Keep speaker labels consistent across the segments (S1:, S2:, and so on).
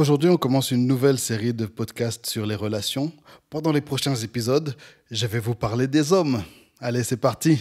S1: Aujourd'hui, on commence une nouvelle série de podcasts sur les relations. Pendant les prochains épisodes, je vais vous parler des hommes. Allez, c'est parti.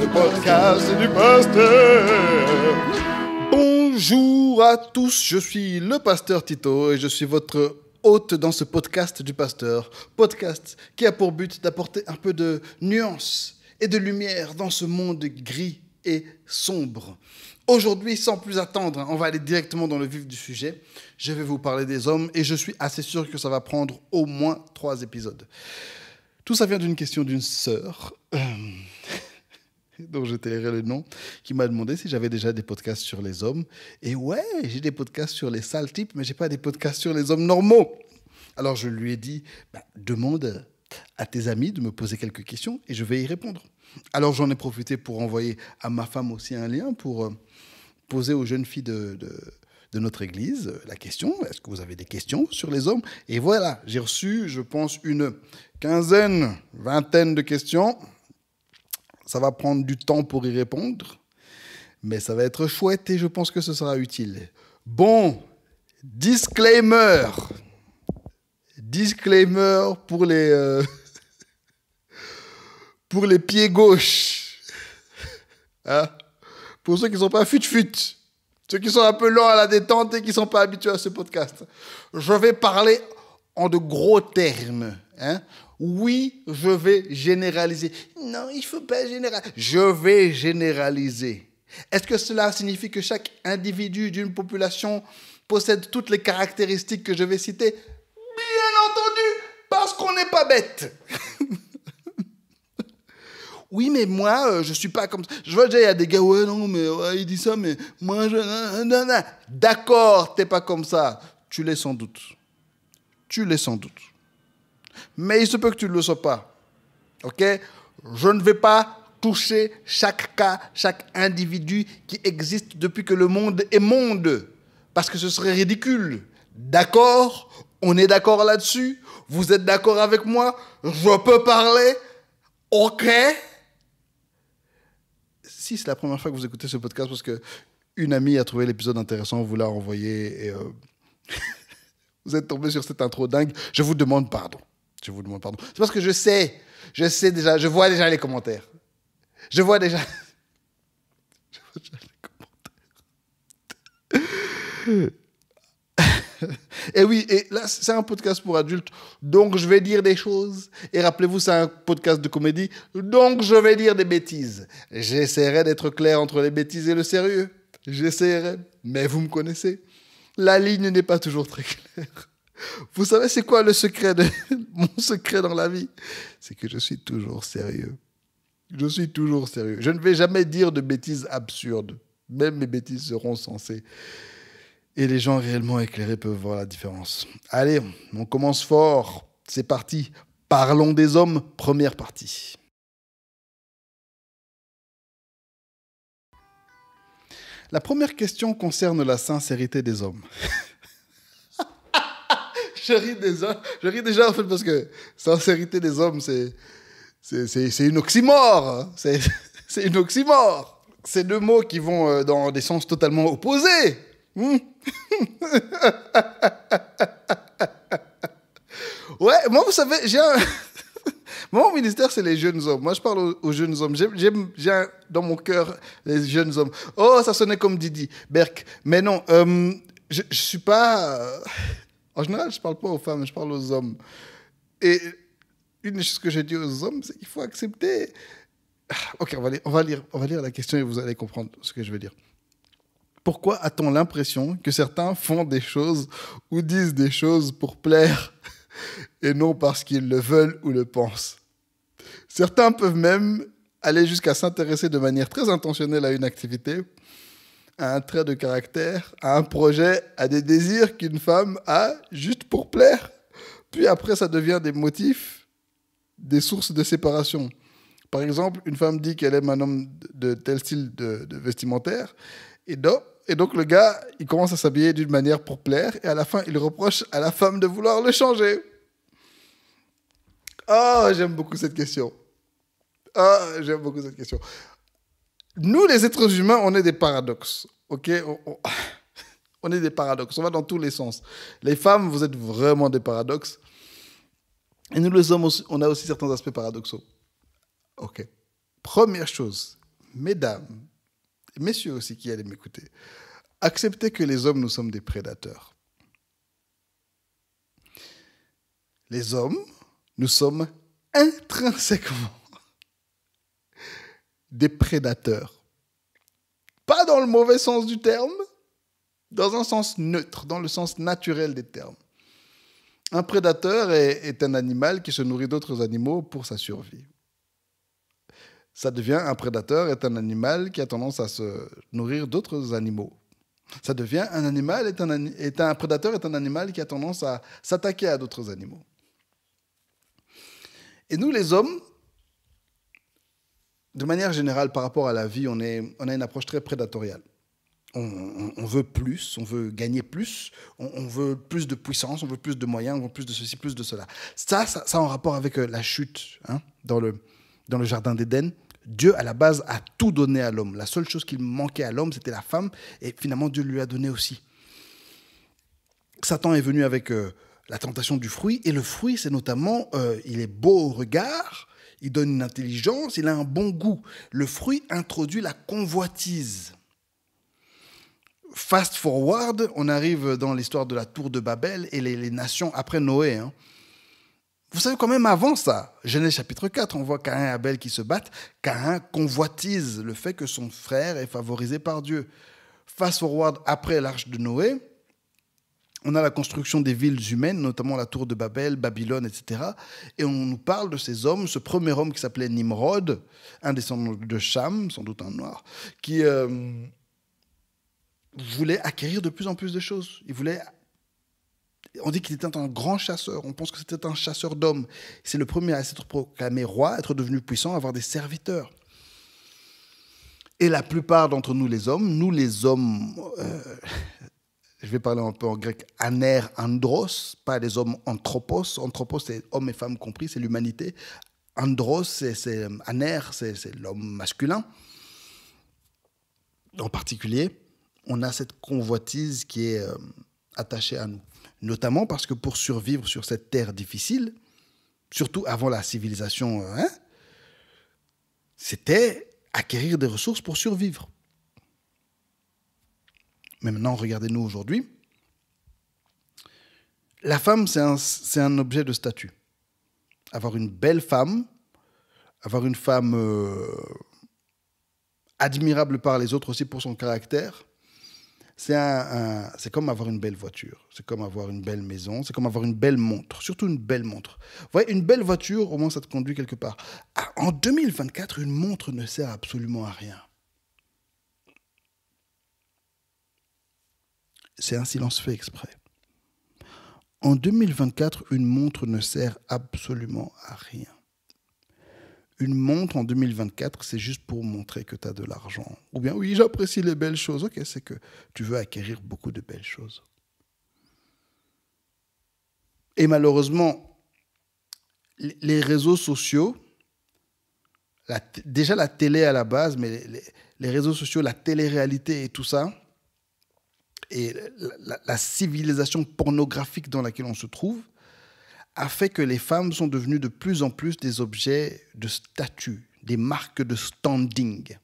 S1: Le podcast du pasteur. Bonjour à tous, je suis le pasteur Tito et je suis votre hôte dans ce podcast du pasteur. Podcast qui a pour but d'apporter un peu de nuance et de lumière dans ce monde gris et sombre. Aujourd'hui, sans plus attendre, on va aller directement dans le vif du sujet. Je vais vous parler des hommes et je suis assez sûr que ça va prendre au moins trois épisodes. Tout ça vient d'une question d'une sœur, euh, dont je tairai le nom, qui m'a demandé si j'avais déjà des podcasts sur les hommes. Et ouais, j'ai des podcasts sur les sales types, mais j'ai pas des podcasts sur les hommes normaux. Alors je lui ai dit, bah, demande à tes amis de me poser quelques questions et je vais y répondre. Alors j'en ai profité pour envoyer à ma femme aussi un lien pour euh, poser aux jeunes filles de, notre église euh, la question, est-ce que vous avez des questions sur les hommes Et voilà, j'ai reçu, je pense, une quinzaine, vingtaine de questions. Ça va prendre du temps pour y répondre, mais ça va être chouette et je pense que ce sera utile. Bon, disclaimer. Disclaimer pour les... Euh, pour les pieds gauches. Hein pour ceux qui ne sont pas fut-fut. Ceux qui sont un peu lents à la détente et qui ne sont pas habitués à ce podcast. Je vais parler en de gros termes. Hein oui, je vais généraliser. Non, il ne faut pas généraliser. Je vais généraliser. Est-ce que cela signifie que chaque individu d'une population possède toutes les caractéristiques que je vais citer Bien entendu, parce qu'on n'est pas bête. Oui, mais moi, je euh, je suis pas comme ça. Je vois déjà, il y a des gars, ouais, non, mais il dit ça, mais moi, je. D'accord, t'es pas comme ça. Tu l'es sans doute. Tu l'es sans doute. Mais il se peut que tu ne le sois pas. OK Je ne vais pas toucher chaque cas, chaque individu qui existe depuis que le monde est monde. Parce que ce serait ridicule. D'accord On est d'accord là-dessus Vous êtes d'accord avec moi Je peux parler OK si c'est la première fois que vous écoutez ce podcast parce que une amie a trouvé l'épisode intéressant, vous l'a renvoyé et euh, vous êtes tombé sur cette intro dingue, je vous demande pardon. Je vous demande pardon. C'est parce que je sais, je sais déjà, je vois déjà les commentaires. Je vois déjà. je vois déjà les commentaires. et oui, et là, c'est un podcast pour adultes, donc je vais dire des choses. Et rappelez-vous, c'est un podcast de comédie, donc je vais dire des bêtises. J'essaierai d'être clair entre les bêtises et le sérieux. J'essaierai, mais vous me connaissez. La ligne n'est pas toujours très claire. Vous savez, c'est quoi le secret de mon secret dans la vie C'est que je suis toujours sérieux. Je suis toujours sérieux. Je ne vais jamais dire de bêtises absurdes. Même mes bêtises seront censées. Et les gens réellement éclairés peuvent voir la différence. Allez, on commence fort. C'est parti. Parlons des hommes, première partie. La première question concerne la sincérité des hommes. je, ris déjà, je en fait parce que sincérité des hommes, c'est, c'est, une oxymore. Hein. C'est, une oxymore. C'est deux mots qui vont euh, dans des sens totalement opposés. Hmm. ouais, moi, vous savez, j'ai un... Mon ministère, c'est les jeunes hommes. Moi, je parle aux, jeunes hommes. J'ai dans mon cœur les jeunes hommes. Oh, ça sonnait comme Didi, Berk. Mais non, euh, je ne suis pas... Euh, en général, je ne parle pas aux femmes, je parle aux hommes. Et une des choses que j'ai dit aux hommes, c'est qu'il faut accepter... Ah, ok, on va, on, va lire, on va lire la question et vous allez comprendre ce que je veux dire pourquoi a-t-on l'impression que certains font des choses ou disent des choses pour plaire et non parce qu'ils le veulent ou le pensent Certains peuvent même aller jusqu'à s'intéresser de manière très intentionnelle à une activité, à un trait de caractère, à un projet, à des désirs qu'une femme a juste pour plaire. Puis après, ça devient des motifs, des sources de séparation. Par exemple, une femme dit qu'elle aime un homme de tel style de, vestimentaire, et donc, et donc le gars, il commence à s'habiller d'une manière pour plaire, et à la fin, il reproche à la femme de vouloir le changer. oh, j'aime beaucoup cette question. oh, j'aime beaucoup cette question. Nous, les êtres humains, on est des paradoxes. Ok on, est des paradoxes. On va dans tous les sens. Les femmes, vous êtes vraiment des paradoxes. Et nous, les hommes, on a aussi certains aspects paradoxaux. Ok. Première chose, mesdames, messieurs aussi qui allez m'écouter, acceptez que les hommes, nous sommes des prédateurs. Les hommes, nous sommes intrinsèquement des prédateurs. Pas dans le mauvais sens du terme, dans un sens neutre, dans le sens naturel des termes. Un prédateur est, est un animal qui se nourrit d'autres animaux pour sa survie ça devient un prédateur est un animal qui a tendance à se nourrir d'autres animaux. Ça devient un animal est un, est un prédateur est un animal qui a tendance à s'attaquer à d'autres animaux. Et nous, les hommes, de manière générale, par rapport à la vie, on, est, on a une approche très prédatoriale. On, veut plus, on veut gagner plus, on, veut plus de puissance, on veut plus de moyens, on veut plus de ceci, plus de cela. Ça, ça, en rapport avec euh, la chute hein, dans, le, dans le jardin d'Éden. Dieu, à la base, a tout donné à l'homme. La seule chose qu'il manquait à l'homme, c'était la femme, et finalement, Dieu lui a donné aussi. Satan est venu avec euh, la tentation du fruit, et le fruit, c'est notamment, euh, il est beau au regard, il donne une intelligence, il a un bon goût. Le fruit introduit la convoitise. Fast forward, on arrive dans l'histoire de la tour de Babel et les, nations après Noé. Hein. Vous savez, quand même avant ça, Genèse chapitre 4, on voit Caïn et Abel qui se battent. Caïn convoitise le fait que son frère est favorisé par Dieu. Face forward, après l'arche de Noé, on a la construction des villes humaines, notamment la tour de Babel, Babylone, etc. Et on nous parle de ces hommes, ce premier homme qui s'appelait Nimrod, un descendant de Cham, sans doute un noir, qui euh, voulait acquérir de plus en plus de choses. Il voulait on dit qu'il était un grand chasseur. On pense que c'était un chasseur d'hommes. C'est le premier à s'être proclamé roi, être devenu puissant, avoir des serviteurs. Et la plupart d'entre nous, les hommes, nous, les hommes, euh, je vais parler un peu en grec, aner andros, pas les hommes anthropos. Anthropos, c'est hommes et femmes compris, c'est l'humanité. Andros, c'est euh, aner, c'est l'homme masculin. En particulier, on a cette convoitise qui est euh, attachée à nous. Notamment parce que pour survivre sur cette terre difficile, surtout avant la civilisation, euh, hein, c'était acquérir des ressources pour survivre. Mais maintenant, regardez-nous aujourd'hui. La femme, c'est un, objet de statut. Avoir une belle femme, avoir une femme euh, admirable par les autres aussi pour son caractère, c'est comme avoir une belle voiture, c'est comme avoir une belle maison, c'est comme avoir une belle montre, surtout une belle montre. Vous voyez, une belle voiture, au moins ça te conduit quelque part. Ah, en 2024, une montre ne sert absolument à rien. C'est un silence fait exprès. En 2024, une montre ne sert absolument à rien une montre en 2024, c'est juste pour montrer que tu as de l'argent. Ou bien, oui, j'apprécie les belles choses. Ok, c'est que tu veux acquérir beaucoup de belles choses. Et malheureusement, les réseaux sociaux, déjà la télé à la base, mais les, réseaux sociaux, la télé-réalité et tout ça, et la civilisation pornographique dans laquelle on se trouve, a fait que les femmes sont devenues de plus en plus des objets de statut, des marques de standing.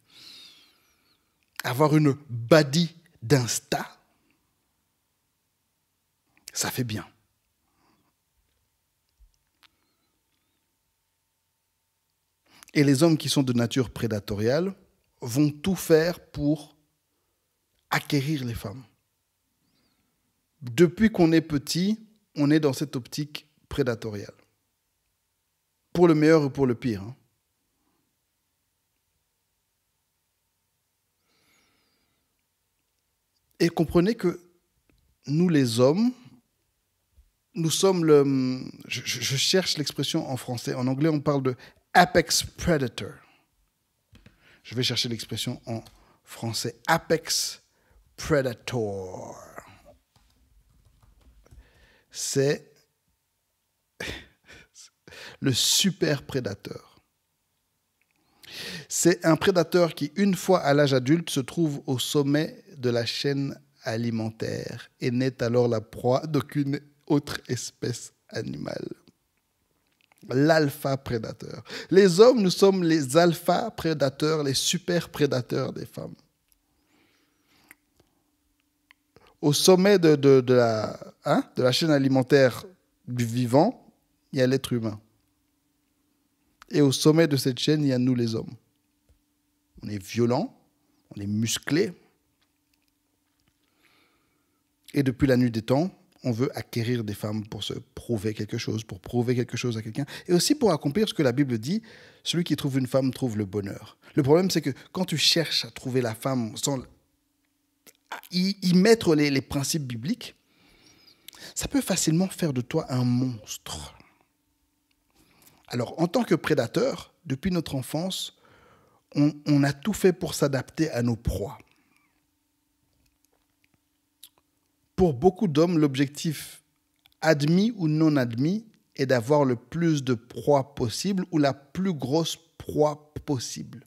S1: Avoir une body d'insta, ça fait bien. Et les hommes qui sont de nature prédatoriale vont tout faire pour acquérir les femmes. Depuis qu'on est petit, on est dans cette optique prédatorial Pour le meilleur ou pour le pire. Hein. Et comprenez que nous les hommes, nous sommes le... je cherche l'expression en français. En anglais, on parle de apex predator. Je vais chercher l'expression en français. Apex predator. C'est le super prédateur. C'est un prédateur qui, une fois à l'âge adulte, se trouve au sommet de la chaîne alimentaire et n'est alors la proie d'aucune autre espèce animale. L'alpha prédateur. Les hommes, nous sommes les alpha prédateurs, les super prédateurs des femmes. Au sommet de, la, hein, de la chaîne alimentaire du vivant, il y a l'être humain. Et au sommet de cette chaîne, il y a nous les hommes. On est violent, on est musclé. Et depuis la nuit des temps, on veut acquérir des femmes pour se prouver quelque chose, pour prouver quelque chose à quelqu'un, et aussi pour accomplir ce que la Bible dit, celui qui trouve une femme trouve le bonheur. Le problème, c'est que quand tu cherches à trouver la femme sans y, mettre les, les principes bibliques, ça peut facilement faire de toi un monstre. Alors, en tant que prédateur, depuis notre enfance, on, a tout fait pour s'adapter à nos proies. Pour beaucoup d'hommes, l'objectif, admis ou non admis, est d'avoir le plus de proies possible ou la plus grosse proie possible.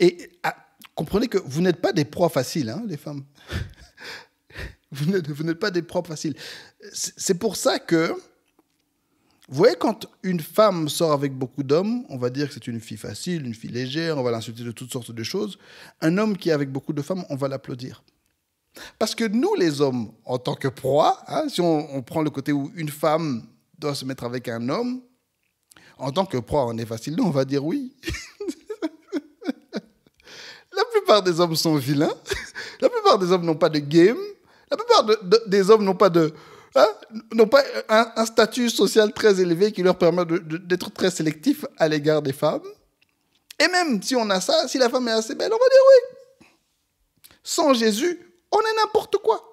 S1: Et ah, comprenez que vous n'êtes pas des proies faciles, hein, les femmes. Vous n'êtes pas des propres faciles. C'est pour ça que, vous voyez, quand une femme sort avec beaucoup d'hommes, on va dire que c'est une fille facile, une fille légère, on va l'insulter de toutes sortes de choses. Un homme qui est avec beaucoup de femmes, on va l'applaudir. Parce que nous, les hommes, en tant que proie, hein, si on, on prend le côté où une femme doit se mettre avec un homme, en tant que proie, on est facile. Nous, on va dire oui. La plupart des hommes sont vilains. La plupart des hommes n'ont pas de game. La plupart des hommes n'ont pas de, hein, pas un, un, statut social très élevé qui leur permet d'être très sélectif à l'égard des femmes. Et même si on a ça, si la femme est assez belle, on va dire oui. Sans Jésus, on est n'importe quoi.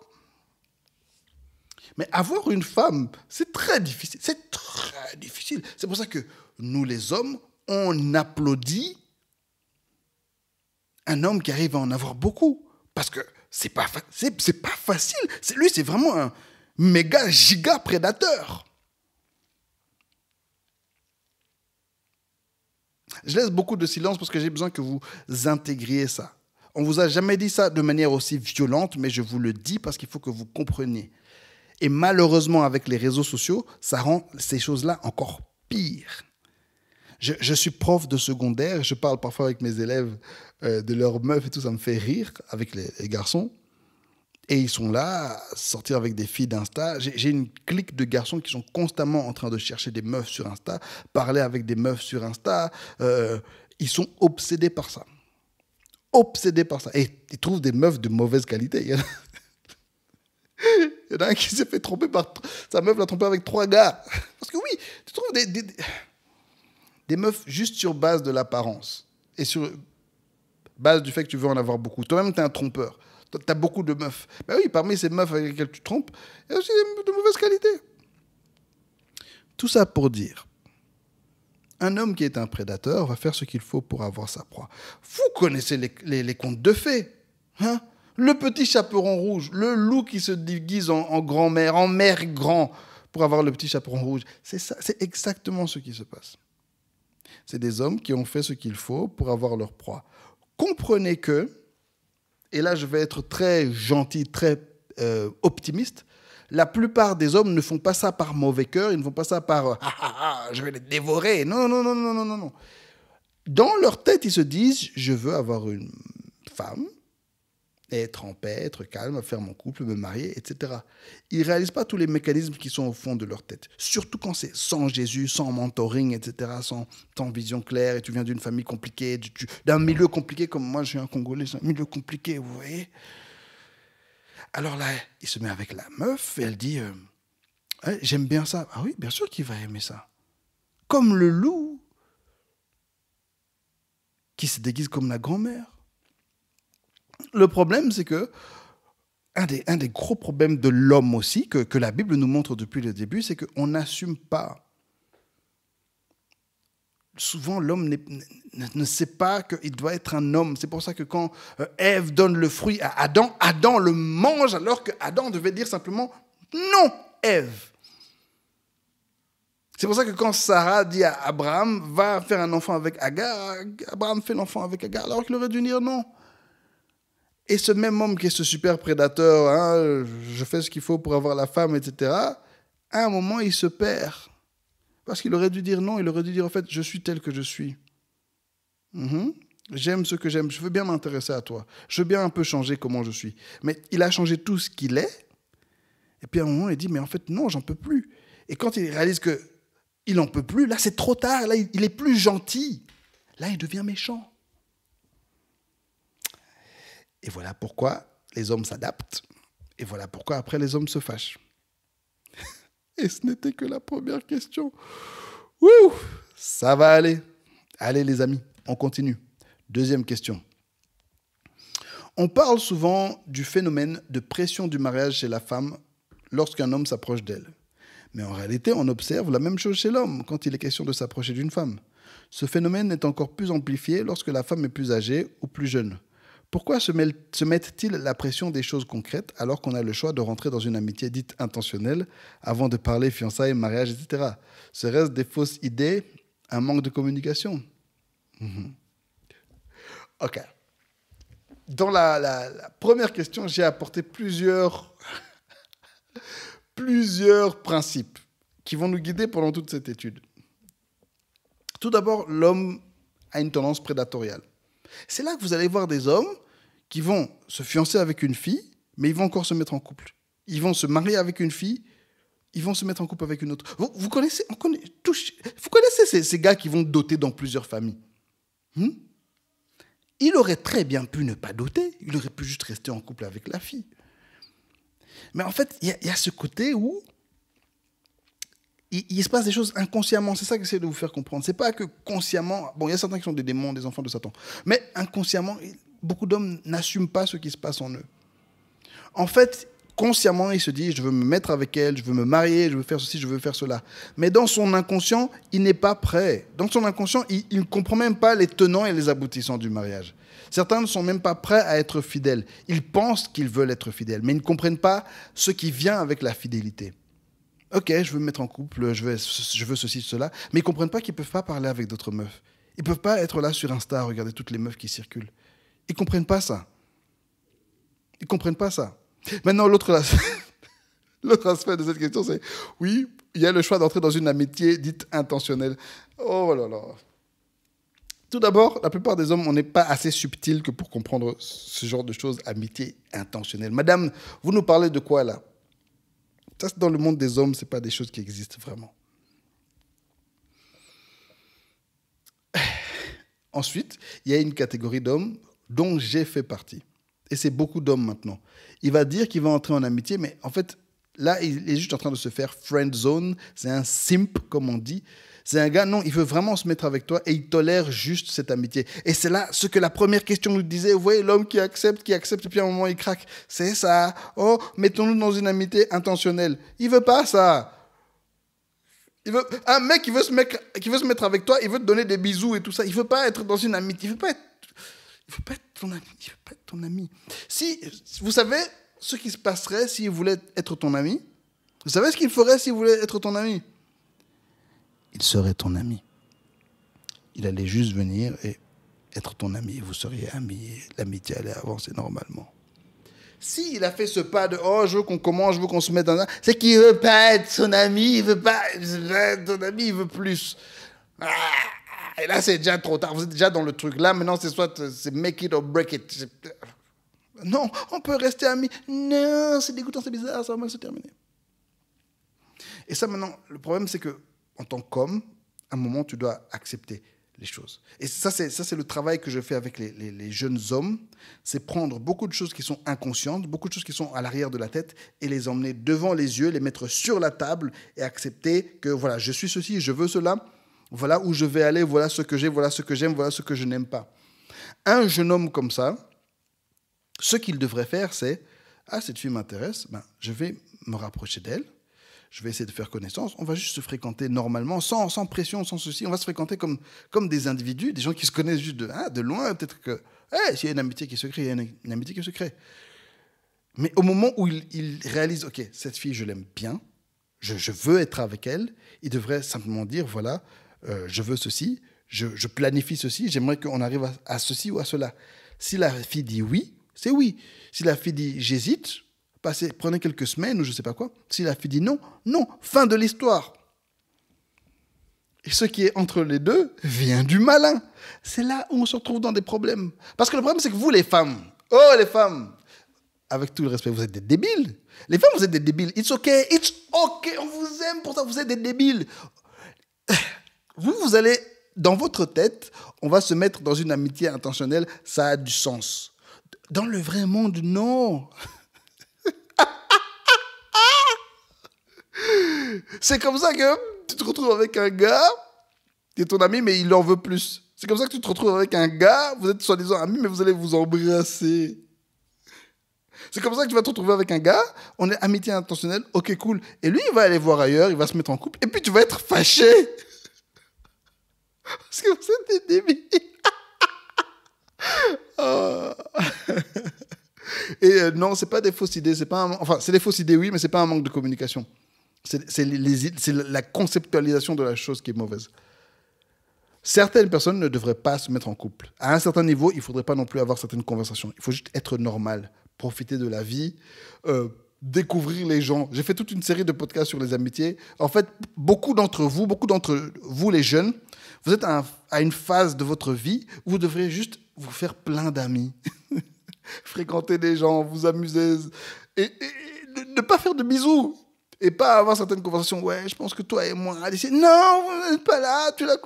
S1: Mais avoir une femme, c'est très difficile. C'est très difficile. C'est pour ça que nous, les hommes, on applaudit un homme qui arrive à en avoir beaucoup. Parce que c'est pas, c'est pas facile. Lui, c'est vraiment un méga giga prédateur. Je laisse beaucoup de silence parce que j'ai besoin que vous intégriez ça. On vous a jamais dit ça de manière aussi violente, mais je vous le dis parce qu'il faut que vous compreniez. Et malheureusement, avec les réseaux sociaux, ça rend ces choses-là encore pires. Je, suis prof de secondaire, je parle parfois avec mes élèves euh, de leurs meufs et tout, ça me fait rire avec les, garçons. Et ils sont là, sortir avec des filles d'Insta. J'ai une clique de garçons qui sont constamment en train de chercher des meufs sur Insta, parler avec des meufs sur Insta. Euh, ils sont obsédés par ça. Obsédés par ça. Et ils trouvent des meufs de mauvaise qualité. Il y en a, un qui s'est fait tromper par... Sa meuf l'a trompé avec trois gars. Parce que oui, tu trouves des des meufs juste sur base de l'apparence et sur base du fait que tu veux en avoir beaucoup. Toi-même, tu es un trompeur. Tu as beaucoup de meufs. Mais ben oui, parmi ces meufs avec lesquelles tu trompes, il y a aussi de mauvaise qualité. Tout ça pour dire, un homme qui est un prédateur va faire ce qu'il faut pour avoir sa proie. Vous connaissez les, contes de fées. Hein le petit chaperon rouge, le loup qui se déguise en, en grand-mère, en mère grand, pour avoir le petit chaperon rouge. C'est ça, c'est exactement ce qui se passe. C'est des hommes qui ont fait ce qu'il faut pour avoir leur proie. Comprenez que, et là je vais être très gentil, très euh, optimiste, la plupart des hommes ne font pas ça par mauvais cœur, ils ne font pas ça par euh, ah, ah, ah, je vais les dévorer. Non, non, non, non, non, non, non. Dans leur tête, ils se disent je veux avoir une femme être en paix, être calme, faire mon couple, me marier, etc. Ils ne réalisent pas tous les mécanismes qui sont au fond de leur tête. Surtout quand c'est sans Jésus, sans mentoring, etc., sans, vision claire, et tu viens d'une famille compliquée, d'un milieu compliqué comme moi, je suis un Congolais, un milieu compliqué, vous voyez. Alors là, il se met avec la meuf et elle dit euh, hein, J'aime bien ça. Ah oui, bien sûr qu'il va aimer ça. Comme le loup qui se déguise comme la grand-mère le problème, c'est que un des, gros problèmes de l'homme aussi, que, la Bible nous montre depuis le début, c'est qu'on n'assume pas. Souvent, l'homme ne, sait pas qu'il doit être un homme. C'est pour ça que quand euh, Ève donne le fruit à Adam, Adam le mange alors que Adam devait dire simplement non, Ève. C'est pour ça que quand Sarah dit à Abraham, va faire un enfant avec Agar, Abraham fait l'enfant avec Agar alors qu'il aurait dû dire non. Et ce même homme qui est ce super prédateur, hein, je fais ce qu'il faut pour avoir la femme, etc., à un moment, il se perd. Parce qu'il aurait dû dire non, il aurait dû dire en fait, je suis tel que je suis. Mhm. J'aime ce que j'aime, je veux bien m'intéresser à toi, je veux bien un peu changer comment je suis. Mais il a changé tout ce qu'il est, et puis à un moment, il dit, mais en fait, non, j'en peux plus. Et quand il réalise que il n'en peut plus, là, c'est trop tard, là, il est plus gentil, là, il devient méchant. Et voilà pourquoi les hommes s'adaptent. Et voilà pourquoi après les hommes se fâchent. Et ce n'était que la première question. Ouh, ça va aller. Allez les amis, on continue. Deuxième question. On parle souvent du phénomène de pression du mariage chez la femme lorsqu'un homme s'approche d'elle. Mais en réalité, on observe la même chose chez l'homme quand il est question de s'approcher d'une femme. Ce phénomène est encore plus amplifié lorsque la femme est plus âgée ou plus jeune. Pourquoi se, se mettent-ils la pression des choses concrètes alors qu'on a le choix de rentrer dans une amitié dite intentionnelle avant de parler fiançailles, mariage, etc. Serait-ce des fausses idées, un manque de communication mhm. Ok. Dans la, la première question, j'ai apporté plusieurs, plusieurs principes qui vont nous guider pendant toute cette étude. Tout d'abord, l'homme a une tendance prédatoriale. C'est là que vous allez voir des hommes qui vont se fiancer avec une fille, mais ils vont encore se mettre en couple. Ils vont se marier avec une fille, ils vont se mettre en couple avec une autre. Vous, connaissez, vous connaissez ces, gars qui vont doter dans plusieurs familles. Hmm? il aurait très bien pu ne pas doter, il aurait pu juste rester en couple avec la fille. Mais en fait, il y, a ce côté où il, se passe des choses inconsciemment. C'est ça que j'essaie de vous faire comprendre. C'est pas que consciemment. Bon, il y a certains qui sont des démons, des enfants de Satan. Mais inconsciemment, beaucoup d'hommes n'assument pas ce qui se passe en eux. En fait, consciemment, il se dit, je veux me mettre avec elle, je veux me marier, je veux faire ceci, je veux faire cela. Mais dans son inconscient, il n'est pas prêt. Dans son inconscient, il ne comprend même pas les tenants et les aboutissants du mariage. Certains ne sont même pas prêts à être fidèles. Ils pensent qu'ils veulent être fidèles, mais ils ne comprennent pas ce qui vient avec la fidélité. Ok, je veux me mettre en couple, je veux, je veux ceci, cela, mais ils ne comprennent pas qu'ils ne peuvent pas parler avec d'autres meufs. Ils ne peuvent pas être là sur Insta à regarder toutes les meufs qui circulent. Ils ne comprennent pas ça. Ils ne comprennent pas ça. Maintenant, l'autre aspect de cette question, c'est oui, il y a le choix d'entrer dans une amitié dite intentionnelle. Oh là là. Tout d'abord, la plupart des hommes, on n'est pas assez subtil que pour comprendre ce genre de choses, amitié intentionnelle. Madame, vous nous parlez de quoi là Ça, dans le monde des hommes, ce pas des choses qui existent vraiment. Ensuite, il y a une catégorie d'hommes dont j'ai fait partie. Et c'est beaucoup d'hommes maintenant. Il va dire qu'il va entrer en amitié, mais en fait, là, il est juste en train de se faire friend zone. C'est un simp, comme on dit. C'est un gars, non, il veut vraiment se mettre avec toi et il tolère juste cette amitié. Et c'est là ce que la première question nous disait. Vous voyez, l'homme qui accepte, qui accepte, puis à un moment, il craque. C'est ça. Oh, mettons-nous dans une amitié intentionnelle. Il veut pas ça. Il veut, un mec qui veut, se mettre, qui veut se mettre avec toi, il veut te donner des bisous et tout ça. Il veut pas être dans une amitié. Il veut pas être il ne veut pas être ton ami. Si, vous savez ce qui se passerait s'il voulait être ton ami Vous savez ce qu'il ferait s'il voulait être ton ami Il serait ton ami. Il allait juste venir et être ton ami. Vous seriez amis. L'amitié allait avancer normalement. S'il a fait ce pas de oh, je veux qu'on commence, je veux qu'on se mette dans C'est qu'il veut pas être son ami, il veut pas, veut pas être ton ami, il veut plus. Ah! Et là, c'est déjà trop tard. Vous êtes déjà dans le truc. Là, maintenant, c'est soit euh, c'est make it or break it. Non, on peut rester amis. Non, c'est dégoûtant, c'est bizarre, ça va mal se terminer. Et ça, maintenant, le problème, c'est que en tant qu'homme, à un moment, tu dois accepter les choses. Et ça, c'est ça, c'est le travail que je fais avec les, les jeunes hommes. C'est prendre beaucoup de choses qui sont inconscientes, beaucoup de choses qui sont à l'arrière de la tête, et les emmener devant les yeux, les mettre sur la table et accepter que voilà, je suis ceci, je veux cela. Voilà où je vais aller, voilà ce que j'ai, voilà ce que j'aime, voilà ce que je n'aime pas. Un jeune homme comme ça, ce qu'il devrait faire, c'est Ah, cette fille m'intéresse, ben, je vais me rapprocher d'elle, je vais essayer de faire connaissance, on va juste se fréquenter normalement, sans, pression, sans souci, on va se fréquenter comme, comme des individus, des gens qui se connaissent juste de, ah, de loin, peut-être que hey, s'il y a une amitié qui se crée, il y a une, amitié qui se crée. Mais au moment où il, réalise, OK, cette fille, je l'aime bien, je, je, veux être avec elle, il devrait simplement dire, voilà, euh, je veux ceci, je, planifie ceci, j'aimerais qu'on arrive à, ceci ou à cela. Si la fille dit oui, c'est oui. Si la fille dit j'hésite, prenez quelques semaines ou je ne sais pas quoi. Si la fille dit non, non, fin de l'histoire. Et ce qui est entre les deux vient du malin. C'est là où on se retrouve dans des problèmes. Parce que le problème, c'est que vous, les femmes, oh les femmes, avec tout le respect, vous êtes des débiles. Les femmes, vous êtes des débiles. It's okay, it's okay, on vous aime pourtant vous êtes des débiles. Vous, vous allez, dans votre tête, on va se mettre dans une amitié intentionnelle, ça a du sens. Dans le vrai monde, non. C'est comme ça que tu te retrouves avec un gars, est ton ami, mais il en veut plus. C'est comme ça que tu te retrouves avec un gars, vous êtes soi-disant amis, mais vous allez vous embrasser. C'est comme ça que tu vas te retrouver avec un gars, on est amitié intentionnelle, ok cool. Et lui, il va aller voir ailleurs, il va se mettre en couple, et puis tu vas être fâché. Parce que vous êtes ah. Et euh, non, c'est pas des fausses idées, c'est pas enfin c'est des fausses idées oui, mais c'est pas un manque de communication. C'est la conceptualisation de la chose qui est mauvaise. Certaines personnes ne devraient pas se mettre en couple. À un certain niveau, il faudrait pas non plus avoir certaines conversations. Il faut juste être normal, profiter de la vie, euh, découvrir les gens. J'ai fait toute une série de podcasts sur les amitiés. En fait, beaucoup d'entre vous, beaucoup d'entre vous les jeunes, vous êtes à, une phase de votre vie où vous devrez juste vous faire plein d'amis, fréquenter des gens, vous amuser, et, ne pas faire de bisous, et pas avoir certaines conversations. Ouais, je pense que toi et moi, allez, non, vous n'êtes pas là, tu, la,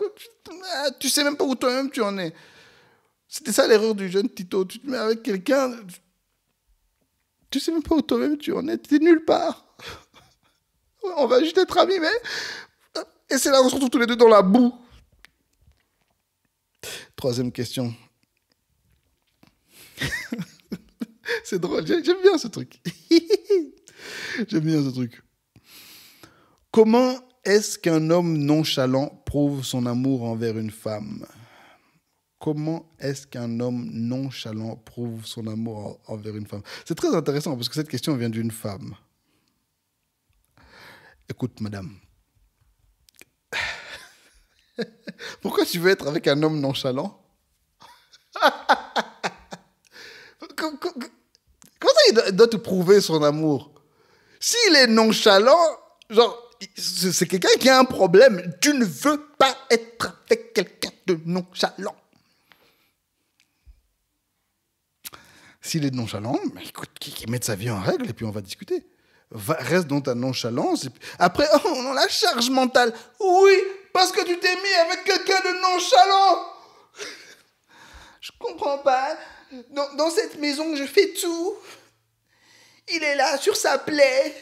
S1: ah, tu sais même pas où toi-même tu en es. C'était ça l'erreur du jeune Tito. Tu te mets avec quelqu'un, tu sais même pas où toi-même tu en es, tu es nulle part. On va juste être amis, mais. Et c'est là qu'on se retrouve tous les deux dans la boue. Troisième question. c'est drôle, j'aime bien ce truc. j'aime bien ce truc. Comment est-ce qu'un homme nonchalant prouve son amour envers une femme Comment est-ce qu'un homme nonchalant prouve son amour envers une femme C'est très intéressant parce que cette question vient d'une femme. Écoute, madame, Pourquoi tu veux être avec un homme nonchalant Comment ça, il doit te prouver son amour S'il est nonchalant, genre, c'est quelqu'un qui a un problème. Tu ne veux pas être avec quelqu'un de nonchalant. S'il est nonchalant, mais écoute, qui mette sa vie en règle et puis on va discuter. reste dans ta nonchalance. Après, on la charge mentale. Oui, parce que tu t'es mis avec quelqu'un de nonchalant. je comprends pas. Dans, cette maison, je fais tout. Il est là, sur sa plaie.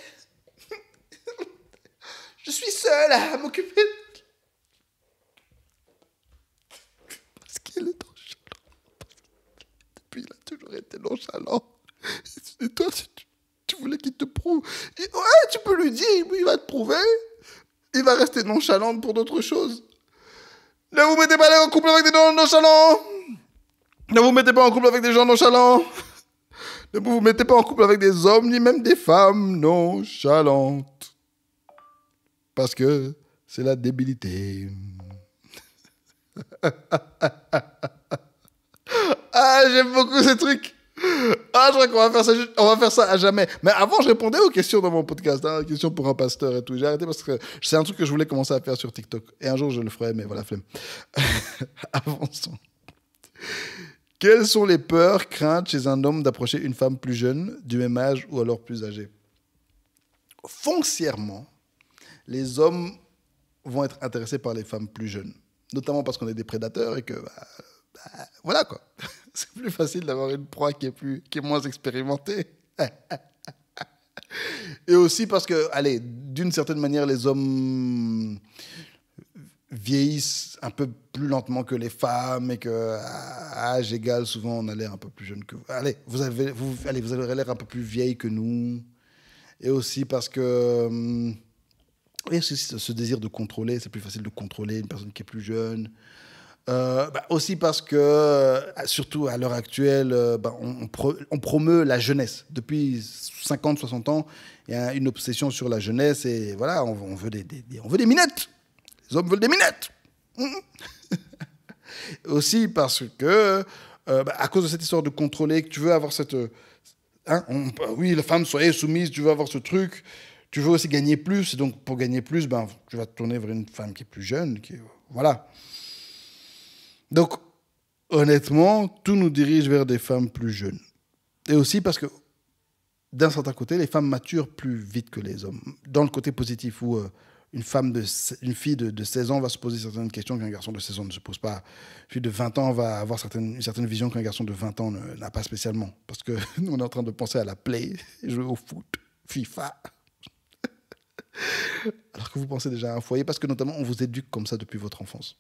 S1: je suis seule à m'occuper. Parce qu'il est nonchalant. Depuis, il a toujours été nonchalant. Et toi, tu, voulais qu'il te prouve. ouais, tu peux lui dire, il va te prouver il va rester nonchalant pour d'autres choses. Ne vous mettez pas en couple avec des gens nonchalants. Ne vous mettez pas en couple avec des gens nonchalants. Ne vous mettez pas en couple avec des hommes ni même des femmes nonchalantes. Parce que c'est la débilité. ah, j'aime beaucoup ce truc. Ah, je crois qu'on va faire ça on va faire ça à jamais. Mais avant, je répondais aux questions dans mon podcast, hein, questions pour un pasteur et tout. J'ai arrêté parce que c'est un truc que je voulais commencer à faire sur TikTok. Et un jour, je le ferai, mais voilà, flemme. Avançons. Quelles sont les peurs, craintes chez un homme d'approcher une femme plus jeune, du même âge ou alors plus âgée Foncièrement, les hommes vont être intéressés par les femmes plus jeunes, notamment parce qu'on est des prédateurs et que bah, bah, voilà quoi. C'est plus facile d'avoir une proie qui est, plus, qui est moins expérimentée. Et aussi parce que, allez, d'une certaine manière, les hommes vieillissent un peu plus lentement que les femmes et que âge égal, souvent, on a l'air un peu plus jeune que vous. Allez, vous avez, vous, allez, vous avez l'air un peu plus vieille que nous. Et aussi parce que... Hum, et ce, ce désir de contrôler, c'est plus facile de contrôler une personne qui est plus jeune. Euh, bah, aussi parce que, euh, surtout à l'heure actuelle, euh, bah, on, promeut la jeunesse. Depuis 50, 60 ans, il y a une obsession sur la jeunesse et voilà, on, veut, des, on veut des minettes. Les hommes veulent des minettes. Mm. aussi parce que, bah, à cause de cette histoire de contrôler, que tu veux avoir cette. Hein, oui, la femme, soyez soumise, tu veux avoir ce truc. Tu veux aussi gagner plus. Et donc, pour gagner plus, ben, tu vas te tourner vers une femme qui est plus jeune. Qui, voilà. Donc, honnêtement, tout nous dirige vers des femmes plus jeunes. Et aussi parce que, d'un certain côté, les femmes maturent plus vite que les hommes. Dans le côté positif, où euh, une, femme une fille de, 16 ans va se poser certaines questions qu'un garçon de 16 ans ne se pose pas. Une fille de 20 ans va avoir certaines, une certaine vision qu'un garçon de 20 ans n'a pas spécialement. Parce que nous, on est en train de penser à la play, jouer au foot, FIFA. Alors que vous pensez déjà à un foyer, parce que notamment, on vous éduque comme ça depuis votre enfance.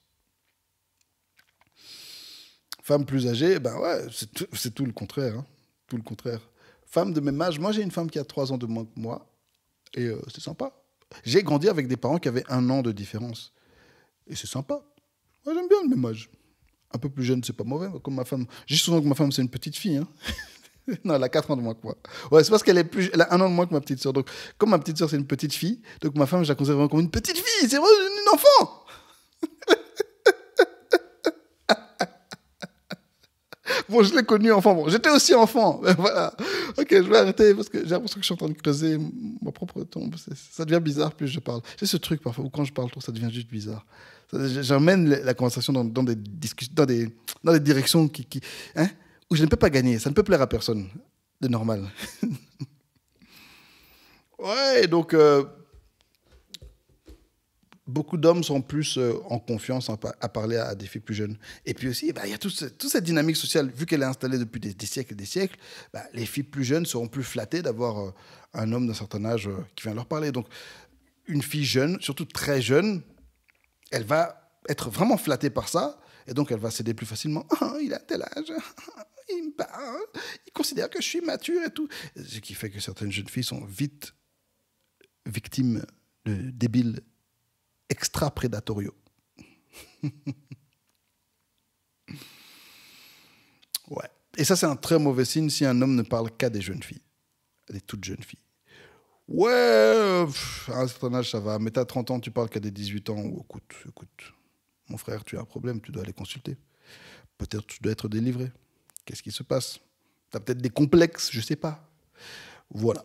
S1: Femme plus âgée, ben ouais, c'est tout, le contraire. Hein. Tout le contraire. Femme de même âge, moi j'ai une femme qui a trois ans de moins que moi, et euh, c'est sympa. J'ai grandi avec des parents qui avaient un an de différence, et c'est sympa. Moi j'aime bien le même âge. Un peu plus jeune, c'est pas mauvais, comme ma femme. J'ai souvent que ma femme, c'est une petite fille. Hein. non, elle a 4 ans de moins que moi. Ouais, c'est parce qu'elle est plus. Elle a un an de moins que ma petite soeur. Donc, comme ma petite soeur, c'est une petite fille, donc ma femme, je la considère comme une petite fille. C'est vraiment une enfant. Bon, je l'ai connu enfant. Bon, j'étais aussi enfant. voilà. Ok, je vais arrêter parce que j'ai l'impression que je suis en train de creuser ma propre tombe. Ça devient bizarre plus je parle. C'est ce truc parfois où quand je parle trop, ça devient juste bizarre. J'emmène la conversation dans, des discussions, dans des, dans des directions qui, hein, où je ne peux pas gagner. Ça ne peut plaire à personne de normal. ouais, donc. Euh, beaucoup d'hommes sont plus euh, en confiance à parler à, des filles plus jeunes. Et puis aussi, bah, il y a toute, cette dynamique sociale, vu qu'elle est installée depuis des, siècles et des siècles, bah, les filles plus jeunes seront plus flattées d'avoir euh, un homme d'un certain âge euh, qui vient leur parler. Donc, une fille jeune, surtout très jeune, elle va être vraiment flattée par ça, et donc elle va céder plus facilement. Oh, il a tel âge, il me parle, il considère que je suis mature et tout. Ce qui fait que certaines jeunes filles sont vite victimes de débiles extra-prédatoriaux. ouais. Et ça, c'est un très mauvais signe si un homme ne parle qu'à des jeunes filles, des toutes jeunes filles. Ouais, à un certain âge, ça va. Mais t'as 30 ans, tu parles qu'à des 18 ans. Oh, écoute, écoute, mon frère, tu as un problème, tu dois aller consulter. Peut-être tu dois être délivré. Qu'est-ce qui se passe T'as peut-être des complexes, je sais pas. Voilà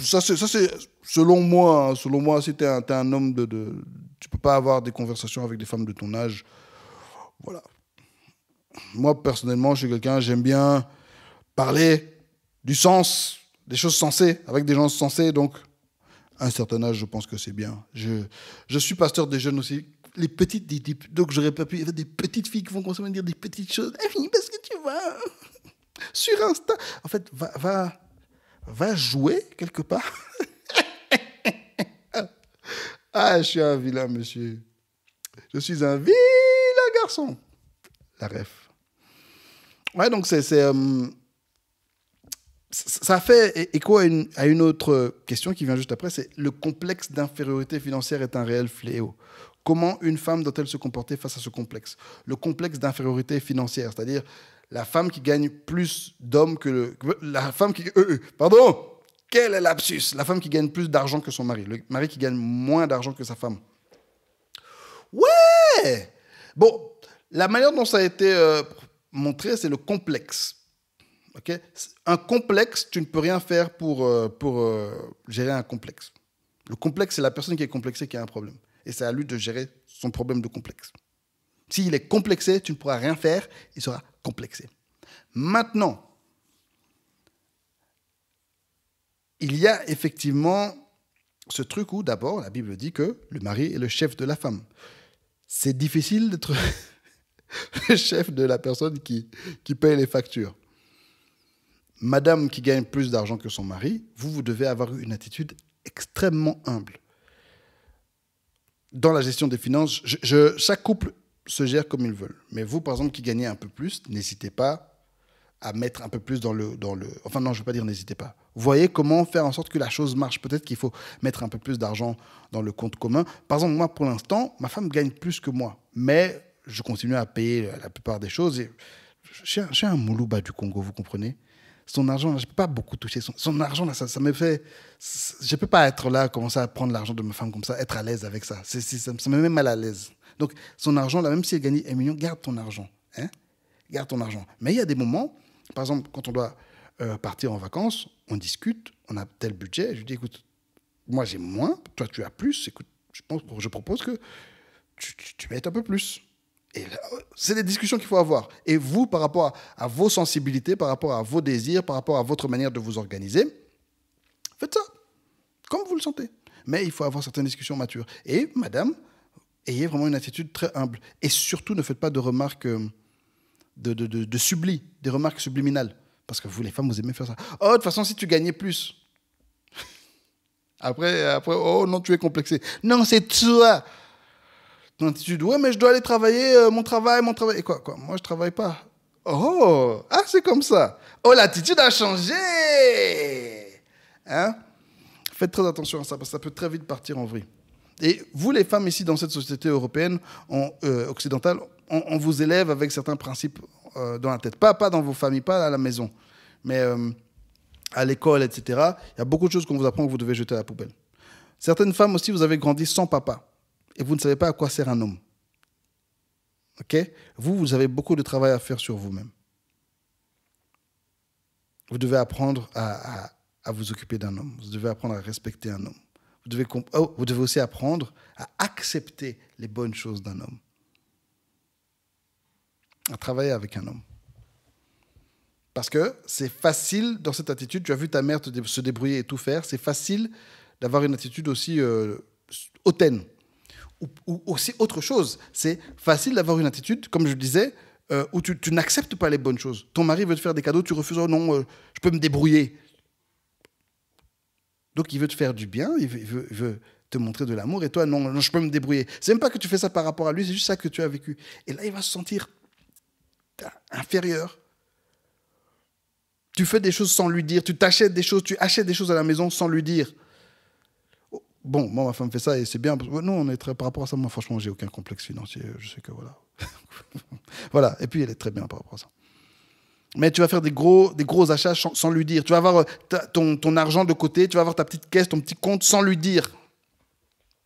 S1: ça c'est ça c'est selon moi hein, selon moi si un, es un homme de, de tu peux pas avoir des conversations avec des femmes de ton âge voilà moi personnellement je suis quelqu'un j'aime bien parler du sens des choses sensées avec des gens sensés donc à un certain âge je pense que c'est bien je je suis pasteur des jeunes aussi les petites des, donc j'aurais pas pu des petites filles qui vont commencer à me dire des petites choses eh, parce que tu vois sur Insta en fait va va va jouer quelque part. ah, je suis un vilain monsieur. Je suis un vilain garçon. La ref. Ouais, donc c'est. Euh, ça fait écho à une, à une, autre question qui vient juste après, c'est le complexe d'infériorité financière est un réel fléau. Comment une femme doit-elle se comporter face à ce complexe Le complexe d'infériorité financière, c'est-à-dire la femme qui gagne plus d'hommes que la femme qui euh, euh, pardon quel lapsus la femme qui gagne plus d'argent que son mari le mari qui gagne moins d'argent que sa femme ouais bon la manière dont ça a été euh, montré c'est le complexe ok un complexe tu ne peux rien faire pour pour gérer un complexe le complexe c'est la personne qui est complexée qui a un problème et c'est à lui de gérer son problème de complexe s'il est complexé, tu ne pourras rien faire, il sera complexé. Maintenant, il y a effectivement ce truc où d'abord la Bible dit que le mari est le chef de la femme. C'est difficile d'être le chef de la personne qui, qui paye les factures. Madame qui gagne plus d'argent que son mari, vous, vous devez avoir une attitude extrêmement humble. Dans la gestion des finances, chaque couple se gèrent comme ils veulent. Mais vous, par exemple, qui gagnez un peu plus, n'hésitez pas à mettre un peu plus dans le... Dans le... Enfin non, je ne veux pas dire n'hésitez pas. Voyez comment faire en sorte que la chose marche. Peut-être qu'il faut mettre un peu plus d'argent dans le compte commun. Par exemple, moi, pour l'instant, ma femme gagne plus que moi. Mais je continue à payer la plupart des choses. Et... suis un, un Moulouba du Congo, vous comprenez son argent, je ne peux pas beaucoup toucher. Son, argent, là, ça, ça, me fait. Je ne peux pas être là, commencer à prendre l'argent de ma femme comme ça, être à l'aise avec ça. ça me met mal à l'aise. Donc son argent, là, même s'il gagne un million, garde ton argent. Hein. garde ton argent. Mais il y a des moments, par exemple, quand on doit euh, partir en vacances, on discute, on a tel budget. Je lui dis, écoute, moi j'ai moins, toi tu as plus. Écoute, je, pense, je propose que tu, mettes un peu plus. Et c'est des discussions qu'il faut avoir. Et vous, par rapport à, vos sensibilités, par rapport à vos désirs, par rapport à votre manière de vous organiser, faites ça, comme vous le sentez. Mais il faut avoir certaines discussions matures. Et madame, ayez vraiment une attitude très humble. Et surtout, ne faites pas de remarques euh, de, de, de, des remarques subliminales. Parce que vous, les femmes, vous aimez faire ça. Oh, de toute façon, si tu gagnais plus. après, après, oh non, tu es complexé. Non, c'est toi. Ton attitude, ouais, mais je dois aller travailler, euh, mon travail, mon travail. Et quoi, quoi Moi, je travaille pas. Oh, ah, c'est comme ça. Oh, l'attitude a changé. Hein Faites très attention à ça, parce que ça peut très vite partir en vrille. Et vous, les femmes ici dans cette société européenne euh, occidentale, on, vous élève avec certains principes euh, dans la tête. Pas, pas dans vos familles, pas à la maison, mais euh, à l'école, etc. Il y a beaucoup de choses qu'on vous apprend que vous devez jeter à la poubelle. Certaines femmes aussi, vous avez grandi sans papa et vous ne savez pas à quoi sert un homme. Ok Vous, vous avez beaucoup de travail à faire sur vous-même. Vous devez apprendre à vous occuper d'un homme. Vous devez apprendre à respecter un homme. Oh, vous devez, aussi apprendre à accepter les bonnes choses d'un homme, à travailler avec un homme. Parce que c'est facile dans cette attitude, tu as vu ta mère se débrouiller et tout faire, c'est facile d'avoir une attitude aussi euh, hautaine. Ou, aussi autre chose, c'est facile d'avoir une attitude, comme je le disais, euh, où tu, n'acceptes pas les bonnes choses. Ton mari veut te faire des cadeaux, tu refuses, oh non, euh, je peux me débrouiller. Donc il veut te faire du bien, il veut, te montrer de l'amour, et toi, non, je peux me débrouiller. C'est même pas que tu fais ça par rapport à lui, c'est juste ça que tu as vécu. Et là, il va se sentir inférieur. Tu fais des choses sans lui dire, tu t'achètes des choses, tu achètes des choses à la maison sans lui dire. Oh, bon, moi, ma femme fait ça et c'est bien. Oh, non, on est très, par rapport à ça, moi, franchement, j'ai aucun complexe financier. Je sais que voilà. voilà. Et puis, elle est très bien par rapport à ça mais tu vas faire des gros, des gros achats sans, lui dire. Tu vas avoir euh, ton, ton, argent de côté, tu vas avoir ta petite caisse, ton petit compte sans lui dire.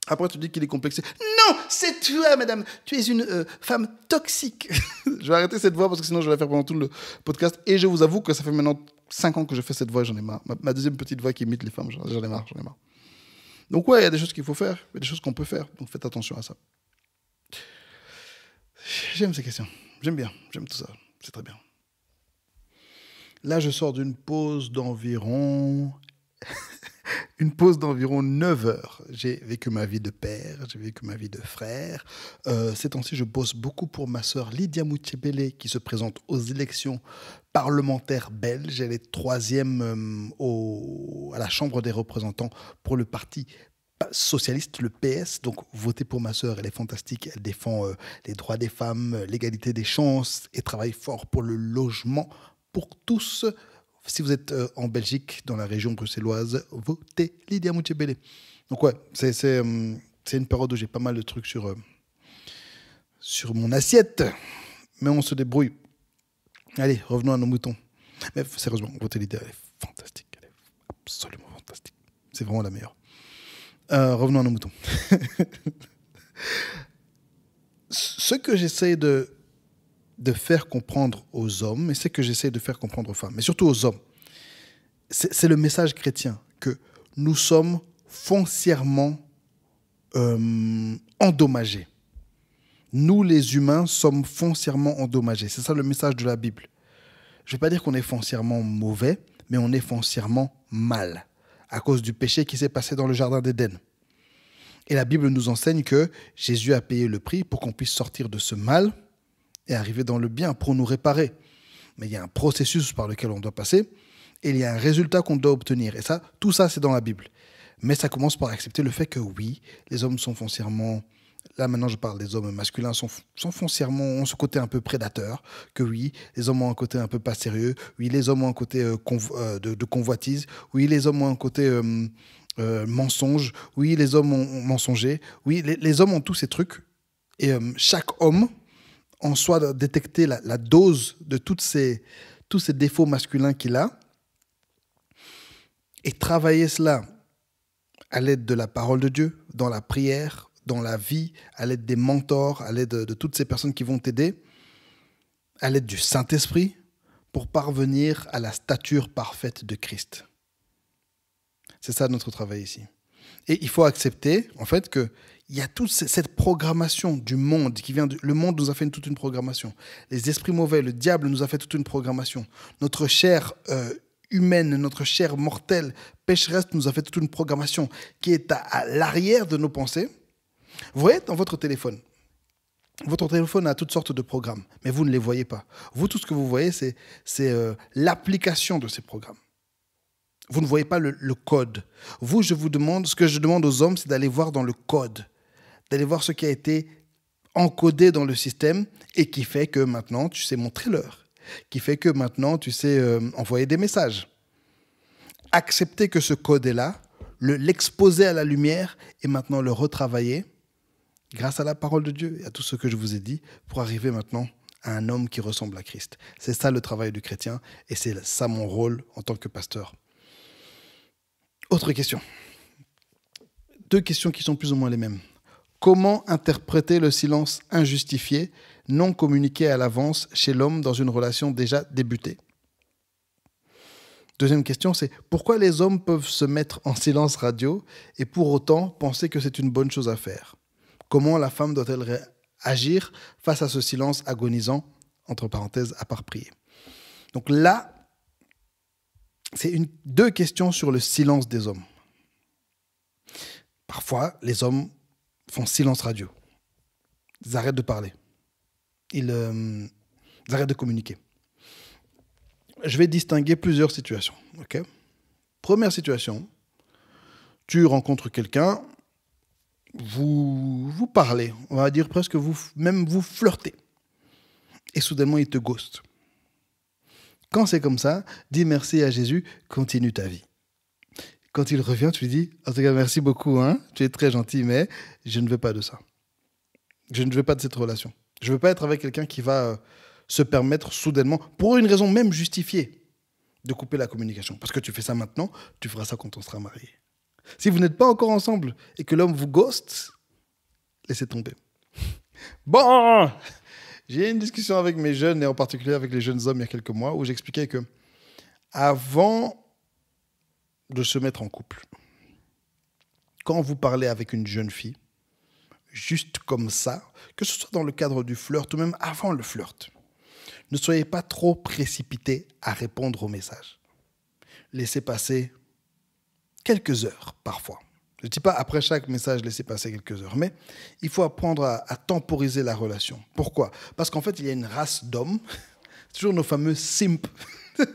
S1: Après, tu dis qu'il est complexé. Non, c'est toi, madame. Tu es une euh, femme toxique. je vais arrêter cette voix parce que sinon, je vais la faire pendant tout le podcast. Et je vous avoue que ça fait maintenant 5 ans que je fais cette voix, j'en ai marre. Ma, deuxième petite voix qui imite les femmes, j'en ai marre, j'en ai marre. Donc, ouais, il y a des choses qu'il faut faire, il y a des choses qu'on peut faire. Donc, faites attention à ça. J'aime ces questions. J'aime bien, j'aime tout ça. C'est très bien. Là, je sors d'une pause d'environ. une pause d'environ 9 heures. J'ai vécu ma vie de père, j'ai vécu ma vie de frère. Euh, ces temps-ci, je bosse beaucoup pour ma sœur Lydia Moutibele, qui se présente aux élections parlementaires belges. Elle est troisième euh, à la Chambre des représentants pour le parti socialiste, le PS. Donc, votez pour ma sœur, elle est fantastique. Elle défend euh, les droits des femmes, l'égalité des chances et travaille fort pour le logement pour tous. Si vous êtes euh, en Belgique, dans la région bruxelloise, votez Lydia Moutchebele. Donc ouais, euh, c'est une période où j'ai pas mal de trucs sur, euh, sur mon assiette. Mais on se débrouille. Allez, revenons à nos moutons. Mais sérieusement, votez Lydia, elle est fantastique. Elle est absolument fantastique. C'est vraiment la meilleure. revenons à nos moutons. Ce que j'essaie de de faire comprendre aux hommes, et c'est ce que j'essaie de faire comprendre aux femmes, mais surtout aux hommes, c'est le message chrétien que nous sommes foncièrement euh, endommagés. Nous, les humains, sommes foncièrement endommagés. C'est ça le message de la Bible. Je ne vais pas dire qu'on est foncièrement mauvais, mais on est foncièrement mal à cause du péché qui s'est passé dans le Jardin d'Éden. Et la Bible nous enseigne que Jésus a payé le prix pour qu'on puisse sortir de ce mal et arriver dans le bien pour nous réparer. Mais il y a un processus par lequel on doit passer et il y a un résultat qu'on doit obtenir. Et ça, tout ça, c'est dans la Bible. Mais ça commence par accepter le fait que oui, les hommes sont foncièrement là maintenant je parle des hommes masculins, sont, foncièrement, ont ce côté un peu prédateur, que oui, les hommes ont un côté un peu pas sérieux, oui, les hommes ont un côté euh, euh, de, convoitise, oui, les hommes ont un côté euh, mensonge, oui, les hommes ont, mensongé, oui, les, hommes ont tous ces trucs, et chaque homme en soi détecter la, dose de toutes ces, tous ces défauts masculins qu'il a et travailler cela à l'aide de la parole de Dieu, dans la prière, dans la vie, à l'aide des mentors, à l'aide de toutes ces personnes qui vont t'aider, à l'aide du Saint-Esprit, pour parvenir à la stature parfaite de Christ. C'est ça notre travail ici. Et il faut accepter, en fait, que il y a toute cette programmation du monde qui vient le monde nous a fait toute une programmation. Les esprits mauvais, le diable nous a fait toute une programmation. Notre chair euh, humaine, notre chair mortelle, pécheresse nous a fait toute une programmation qui est à, l'arrière de nos pensées. Vous voyez dans votre téléphone. Votre téléphone a toutes sortes de programmes, mais vous ne les voyez pas. Vous, tout ce que vous voyez, c'est c'est euh, l'application de ces programmes vous ne voyez pas le, le, code. Vous, je vous demande, ce que je demande aux hommes, c'est d'aller voir dans le code d'aller voir ce qui a été encodé dans le système et qui fait que maintenant tu sais montrer l'heure, qui fait que maintenant tu sais euh, envoyer des messages. Accepter que ce code est là, l'exposer à la lumière et maintenant le retravailler grâce à la parole de Dieu et à tout ce que je vous ai dit pour arriver maintenant à un homme qui ressemble à Christ. C'est ça le travail du chrétien et c'est ça mon rôle en tant que pasteur. Autre question. Deux questions qui sont plus ou moins les mêmes. Comment interpréter le silence injustifié, non communiqué à l'avance chez l'homme dans une relation déjà débutée Deuxième question, c'est pourquoi les hommes peuvent se mettre en silence radio et pour autant penser que c'est une bonne chose à faire Comment la femme doit-elle agir face à ce silence agonisant, entre parenthèses, à part prier Donc là, c'est deux questions sur le silence des hommes. Parfois, les hommes font silence radio. Ils arrêtent de parler. Euh, ils, arrêtent de communiquer. Je vais distinguer plusieurs situations. Première situation, tu rencontres quelqu'un, vous, vous parlez, on va dire presque vous, même vous flirtez. Et soudainement, il te ghost. Quand c'est comme ça, dis merci à Jésus, continue ta vie. Quand il revient, tu lui dis En tout cas, merci beaucoup, hein, tu es très gentil, mais je ne veux pas de ça. Je ne veux pas de cette relation. Je ne veux pas être avec quelqu'un qui va euh, se permettre soudainement, pour une raison même justifiée, de couper la communication. Parce que tu fais ça maintenant, tu feras ça quand on sera marié. Si vous n'êtes pas encore ensemble et que l'homme vous ghost, laissez tomber. Bon J'ai eu une discussion avec mes jeunes, et en particulier avec les jeunes hommes, il y a quelques mois, où j'expliquais que avant de se mettre en couple. Quand vous parlez avec une jeune fille, juste comme ça, que ce soit dans le cadre du flirt ou même avant le flirt, ne soyez pas trop précipité à répondre au message. Laissez passer quelques heures parfois. Je ne dis pas après chaque message, laissez passer quelques heures, mais il faut apprendre à, temporiser la relation. Pourquoi Parce qu'en fait, il y a une race d'hommes, toujours nos fameux simps.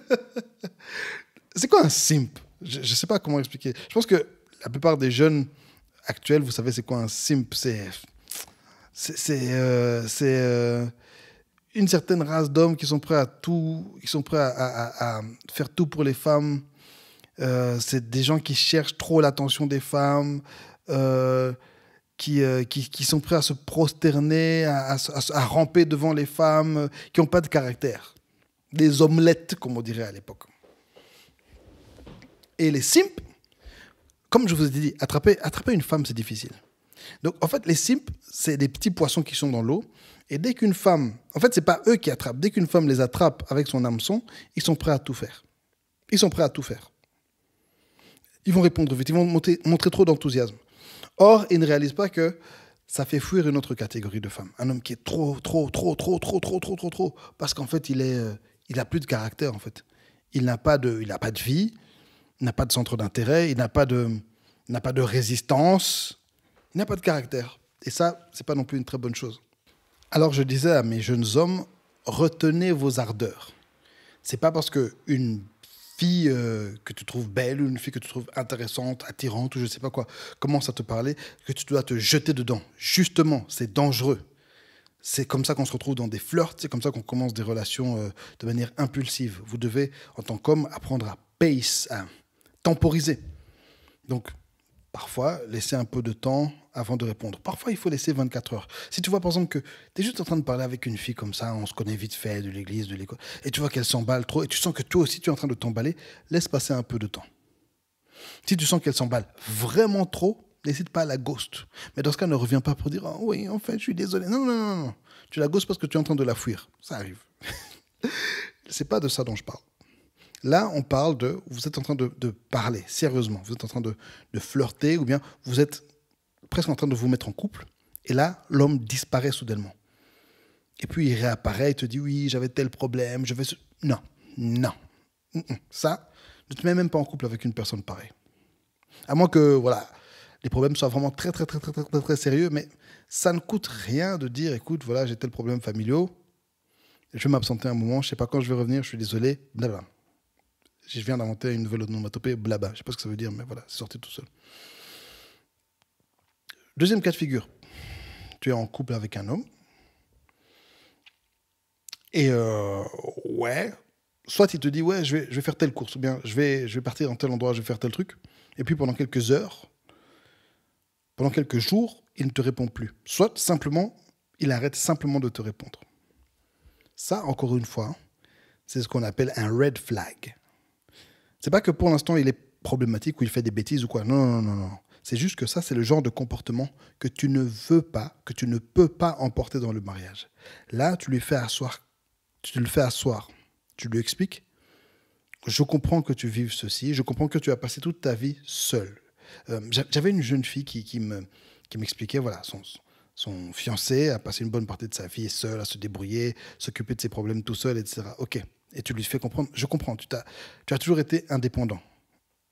S1: C'est quoi un simp je ne sais pas comment expliquer. Je pense que la plupart des jeunes actuels, vous savez, c'est quoi un simp C'est c'est euh, euh, une certaine race d'hommes qui sont prêts à tout, qui sont prêts à, faire tout pour les femmes. Euh, c'est des gens qui cherchent trop l'attention des femmes, qui, qui, qui, sont prêts à se prosterner, à, à ramper devant les femmes, qui n'ont pas de caractère. Des omelettes, comme on dirait à l'époque et les simples comme je vous ai dit, attraper, attraper une femme, c'est difficile. Donc, en fait, les simples c'est des petits poissons qui sont dans l'eau. Et dès qu'une femme, en fait, c'est pas eux qui attrapent. Dès qu'une femme les attrape avec son hameçon, ils sont prêts à tout faire. Ils sont prêts à tout faire. Ils vont répondre vite, ils vont montrer trop d'enthousiasme. Or, ils ne réalisent pas que ça fait fuir une autre catégorie de femmes. Un homme qui est trop, trop, trop, trop, trop, trop, trop, trop, trop, parce qu'en fait, il est, euh, il a plus de caractère en fait. Il n'a pas de, il a pas de vie n'a pas de centre d'intérêt, il n'a pas de, n'a pas de résistance, il n'a pas de caractère. Et ça, c'est pas non plus une très bonne chose. Alors je disais à mes jeunes hommes, retenez vos ardeurs. C'est pas parce que une fille euh, que tu trouves belle, une fille que tu trouves intéressante, attirante ou je sais pas quoi, commence à te parler, que tu dois te jeter dedans. Justement, c'est dangereux. C'est comme ça qu'on se retrouve dans des flirts, c'est comme ça qu'on commence des relations euh, de manière impulsive. Vous devez, en tant qu'homme, apprendre à pace, temporiser. Donc, parfois, laisser un peu de temps avant de répondre. Parfois, il faut laisser 24 heures. Si tu vois, par exemple, que tu es juste en train de parler avec une fille comme ça, on se connaît vite fait de l'église, de l'école, et tu vois qu'elle s'emballe trop, et tu sens que toi aussi, tu es en train de t'emballer, laisse passer un peu de temps. Si tu sens qu'elle s'emballe vraiment trop, n'hésite pas à la ghost. Mais dans ce cas, ne reviens pas pour dire oh oui, en fait, je suis désolé. Non, non, non, non. Tu la ghost parce que tu es en train de la fuir. Ça arrive. c'est pas de ça dont je parle. Là, on parle de, vous êtes en train de, parler sérieusement, vous êtes en train de, flirter, ou bien vous êtes presque en train de vous mettre en couple, et là, l'homme disparaît soudainement. Et puis il réapparaît, il te dit, oui, j'avais tel problème, je vais... Non, non. Ça, ne te mets même pas en couple avec une personne pareille. À moins que, voilà, les problèmes soient vraiment très, très, très, très, très, très, sérieux, mais ça ne coûte rien de dire, écoute, voilà, j'ai tel problème familial, je vais m'absenter un moment, je sais pas quand je vais revenir, je suis désolé, blablabla je viens d'inventer une nouvelle onomatopée, blabla. Je ne sais pas ce que ça veut dire, mais voilà, c'est sorti tout seul. Deuxième cas de figure. Tu es en couple avec un homme. Et euh, ouais, soit il te dit, ouais, je vais, faire telle course, ou bien je vais, je vais partir dans tel endroit, je vais faire tel truc. Et puis pendant quelques heures, pendant quelques jours, il ne te répond plus. Soit simplement, il arrête simplement de te répondre. Ça, encore une fois, hein, c'est ce qu'on appelle un red flag. C'est pas que pour l'instant il est problématique ou il fait des bêtises ou quoi. Non, non, non, non. C'est juste que ça, c'est le genre de comportement que tu ne veux pas, que tu ne peux pas emporter dans le mariage. Là, tu lui fais asseoir, tu le fais asseoir, tu lui expliques. Je comprends que tu vives ceci, je comprends que tu as passé toute ta vie seule. Euh, j'avais une jeune fille qui, me qui m'expliquait voilà son, son fiancé a passé une bonne partie de sa vie seul, à se débrouiller, s'occuper de ses problèmes tout seul, etc. Ok, et tu lui fais comprendre, je comprends, tu, as, tu as toujours été indépendant.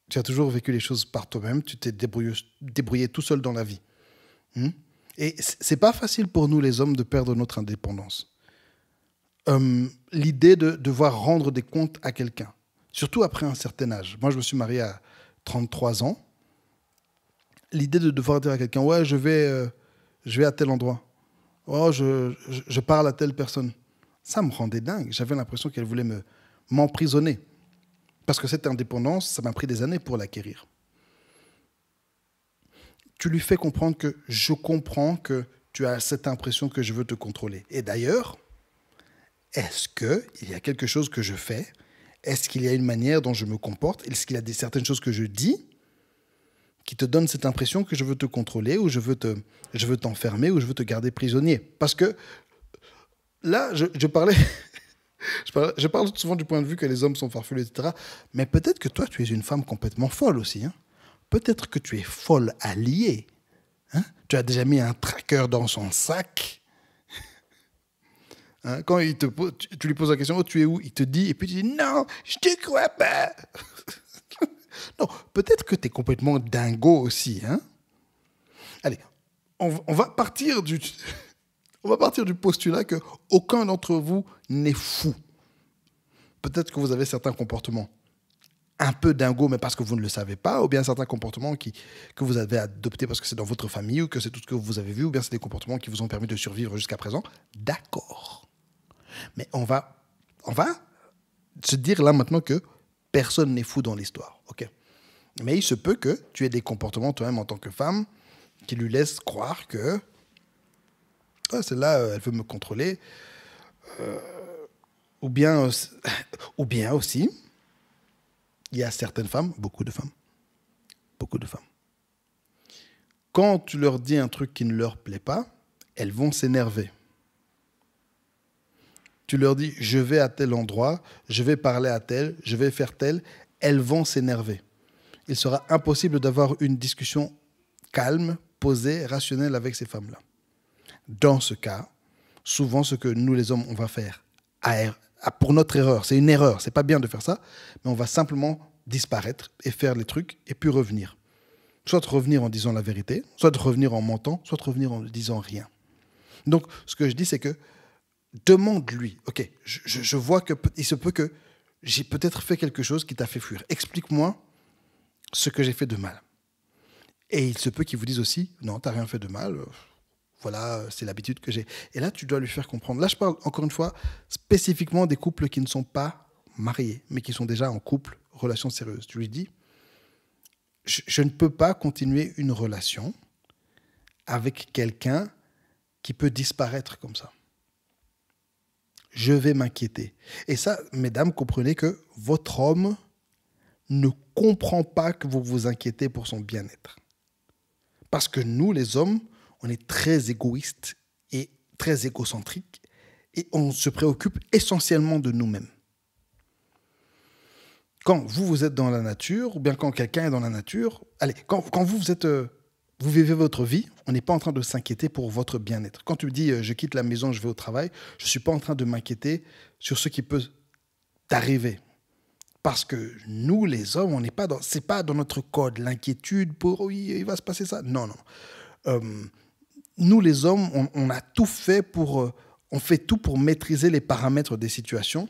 S1: Tu as toujours vécu les choses par toi-même, tu t'es débrouillé, débrouillé, tout seul dans la vie. Hmm et c'est pas facile pour nous les hommes de perdre notre indépendance. Hum, l'idée de devoir rendre des comptes à quelqu'un, surtout après un certain âge. Moi, je me suis marié à 33 ans. L'idée de devoir dire à quelqu'un, ouais, je vais, euh, je vais à tel endroit. Oh, je, je parle à telle personne. Ça me rendait dingue. J'avais l'impression qu'elle voulait me m'emprisonner. Parce que cette indépendance, ça m'a pris des années pour l'acquérir. Tu lui fais comprendre que je comprends que tu as cette impression que je veux te contrôler. Et d'ailleurs, est-ce qu'il y a quelque chose que je fais Est-ce qu'il y a une manière dont je me comporte Est-ce qu'il y a des, certaines choses que je dis qui te donnent cette impression que je veux te contrôler ou je veux, te, je veux t'enfermer ou je veux te garder prisonnier Parce que là, je, parlais. je, parle, souvent du point de vue que les hommes sont farfelus, etc. Mais peut-être que toi, tu es une femme complètement folle aussi. Hein. peut-être que tu es folle alliée. Hein. tu as déjà mis un tracker dans son sac. Hein. quand il te tu, lui poses la question, oh, tu es où Il te dit, et puis tu dis, non, je te crois pas. non, peut-être que tu es complètement dingo aussi. Allez, on va partir du... On va partir du postulat que aucun d'entre vous n'est fou. Peut-être que vous avez certains comportements un peu dingo, mais parce que vous ne le savez pas, ou bien certains comportements qui, que vous avez adoptés parce que c'est dans votre famille, ou que c'est tout ce que vous avez vu, ou bien c'est des comportements qui vous ont permis de survivre jusqu'à présent. D'accord. Mais on va, on va se dire là maintenant que personne n'est fou dans l'histoire. ok Mais il se peut que tu aies des comportements toi-même en tant que femme qui lui laissent croire que celle-là, euh, elle veut me contrôler. Euh, ou, bien, euh, ou bien aussi, il y a certaines femmes, beaucoup de femmes, beaucoup de femmes. Quand tu leur dis un truc qui ne leur plaît pas, elles vont s'énerver. Tu leur dis, je vais à tel endroit, je vais parler à tel, je vais faire tel, elles vont s'énerver. Il sera impossible d'avoir une discussion calme, posée, rationnelle avec ces femmes-là. Dans ce cas, souvent ce que nous les hommes, on va faire er-, à, pour notre erreur, c'est une erreur, c'est pas bien de faire ça, mais on va simplement disparaître et faire les trucs et puis revenir. Soit revenir en disant la vérité, soit revenir en mentant, soit revenir en ne disant rien. Donc ce que je dis, c'est que demande-lui, ok, je, vois qu'il se peut que j'ai peut-être fait quelque chose qui t'a fait fuir. Explique-moi ce que j'ai fait de mal. Et il se peut qu'il vous dise aussi, non, t'as rien fait de mal, euh, voilà, euh, c'est l'habitude que j'ai. Et là, tu dois lui faire comprendre. Là, je parle encore une fois spécifiquement des couples qui ne sont pas mariés, mais qui sont déjà en couple, relation sérieuse. Tu lui dis, je, je ne peux pas continuer une relation avec quelqu'un qui peut disparaître comme ça. Je vais m'inquiéter. Et ça, mesdames, comprenez que votre homme ne comprend pas que vous vous inquiétez pour son bien-être. Parce que nous, les hommes, on est très égoïste et très égocentrique et on se préoccupe essentiellement de nous-mêmes. Quand vous, vous êtes dans la nature, ou bien quand quelqu'un est dans la nature, allez, quand, vous, vous, êtes, euh, vous vivez votre vie, on n'est pas en train de s'inquiéter pour votre bien-être. Quand tu me dis euh, je quitte la maison, je vais au travail, je ne suis pas en train de m'inquiéter sur ce qui peut t'arriver. Parce que nous, les hommes, on n'est pas dans, c'est pas dans notre code l'inquiétude pour oui, il va se passer ça. Non, non. Euh, nous les hommes, on, a tout fait pour, euh, on fait tout pour maîtriser les paramètres des situations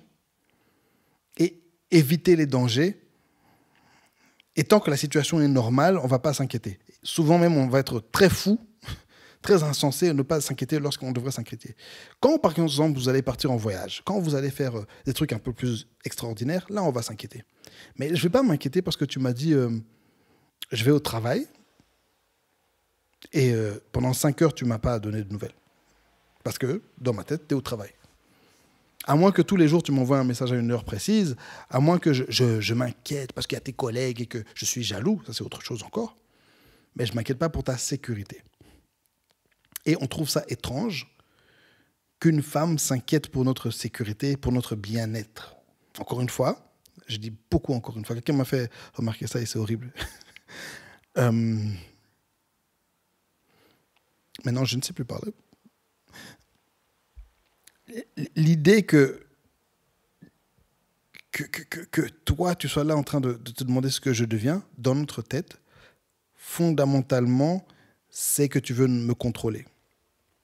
S1: et éviter les dangers. Et tant que la situation est normale, on ne va pas s'inquiéter. Souvent même, on va être très fou, très insensé, et ne pas s'inquiéter lorsqu'on devrait s'inquiéter. Quand, par exemple, vous allez partir en voyage, quand vous allez faire euh, des trucs un peu plus extraordinaires, là, on va s'inquiéter. Mais je ne vais pas m'inquiéter parce que tu m'as dit, euh, je vais au travail, et euh, pendant 5 heures, tu m'as pas donné de nouvelles. Parce que dans ma tête, tu es au travail. À moins que tous les jours, tu m'envoies un message à une heure précise, à moins que je, m'inquiète parce qu'il y a tes collègues et que je suis jaloux, ça c'est autre chose encore. Mais je m'inquiète pas pour ta sécurité. Et on trouve ça étrange qu'une femme s'inquiète pour notre sécurité, pour notre bien-être. Encore une fois, je dis beaucoup encore une fois, quelqu'un m'a fait remarquer ça et c'est horrible. euh, Maintenant, je ne sais plus parler. L'idée que que, toi, tu sois là en train de, te demander ce que je deviens, dans notre tête, fondamentalement, c'est que tu veux me contrôler.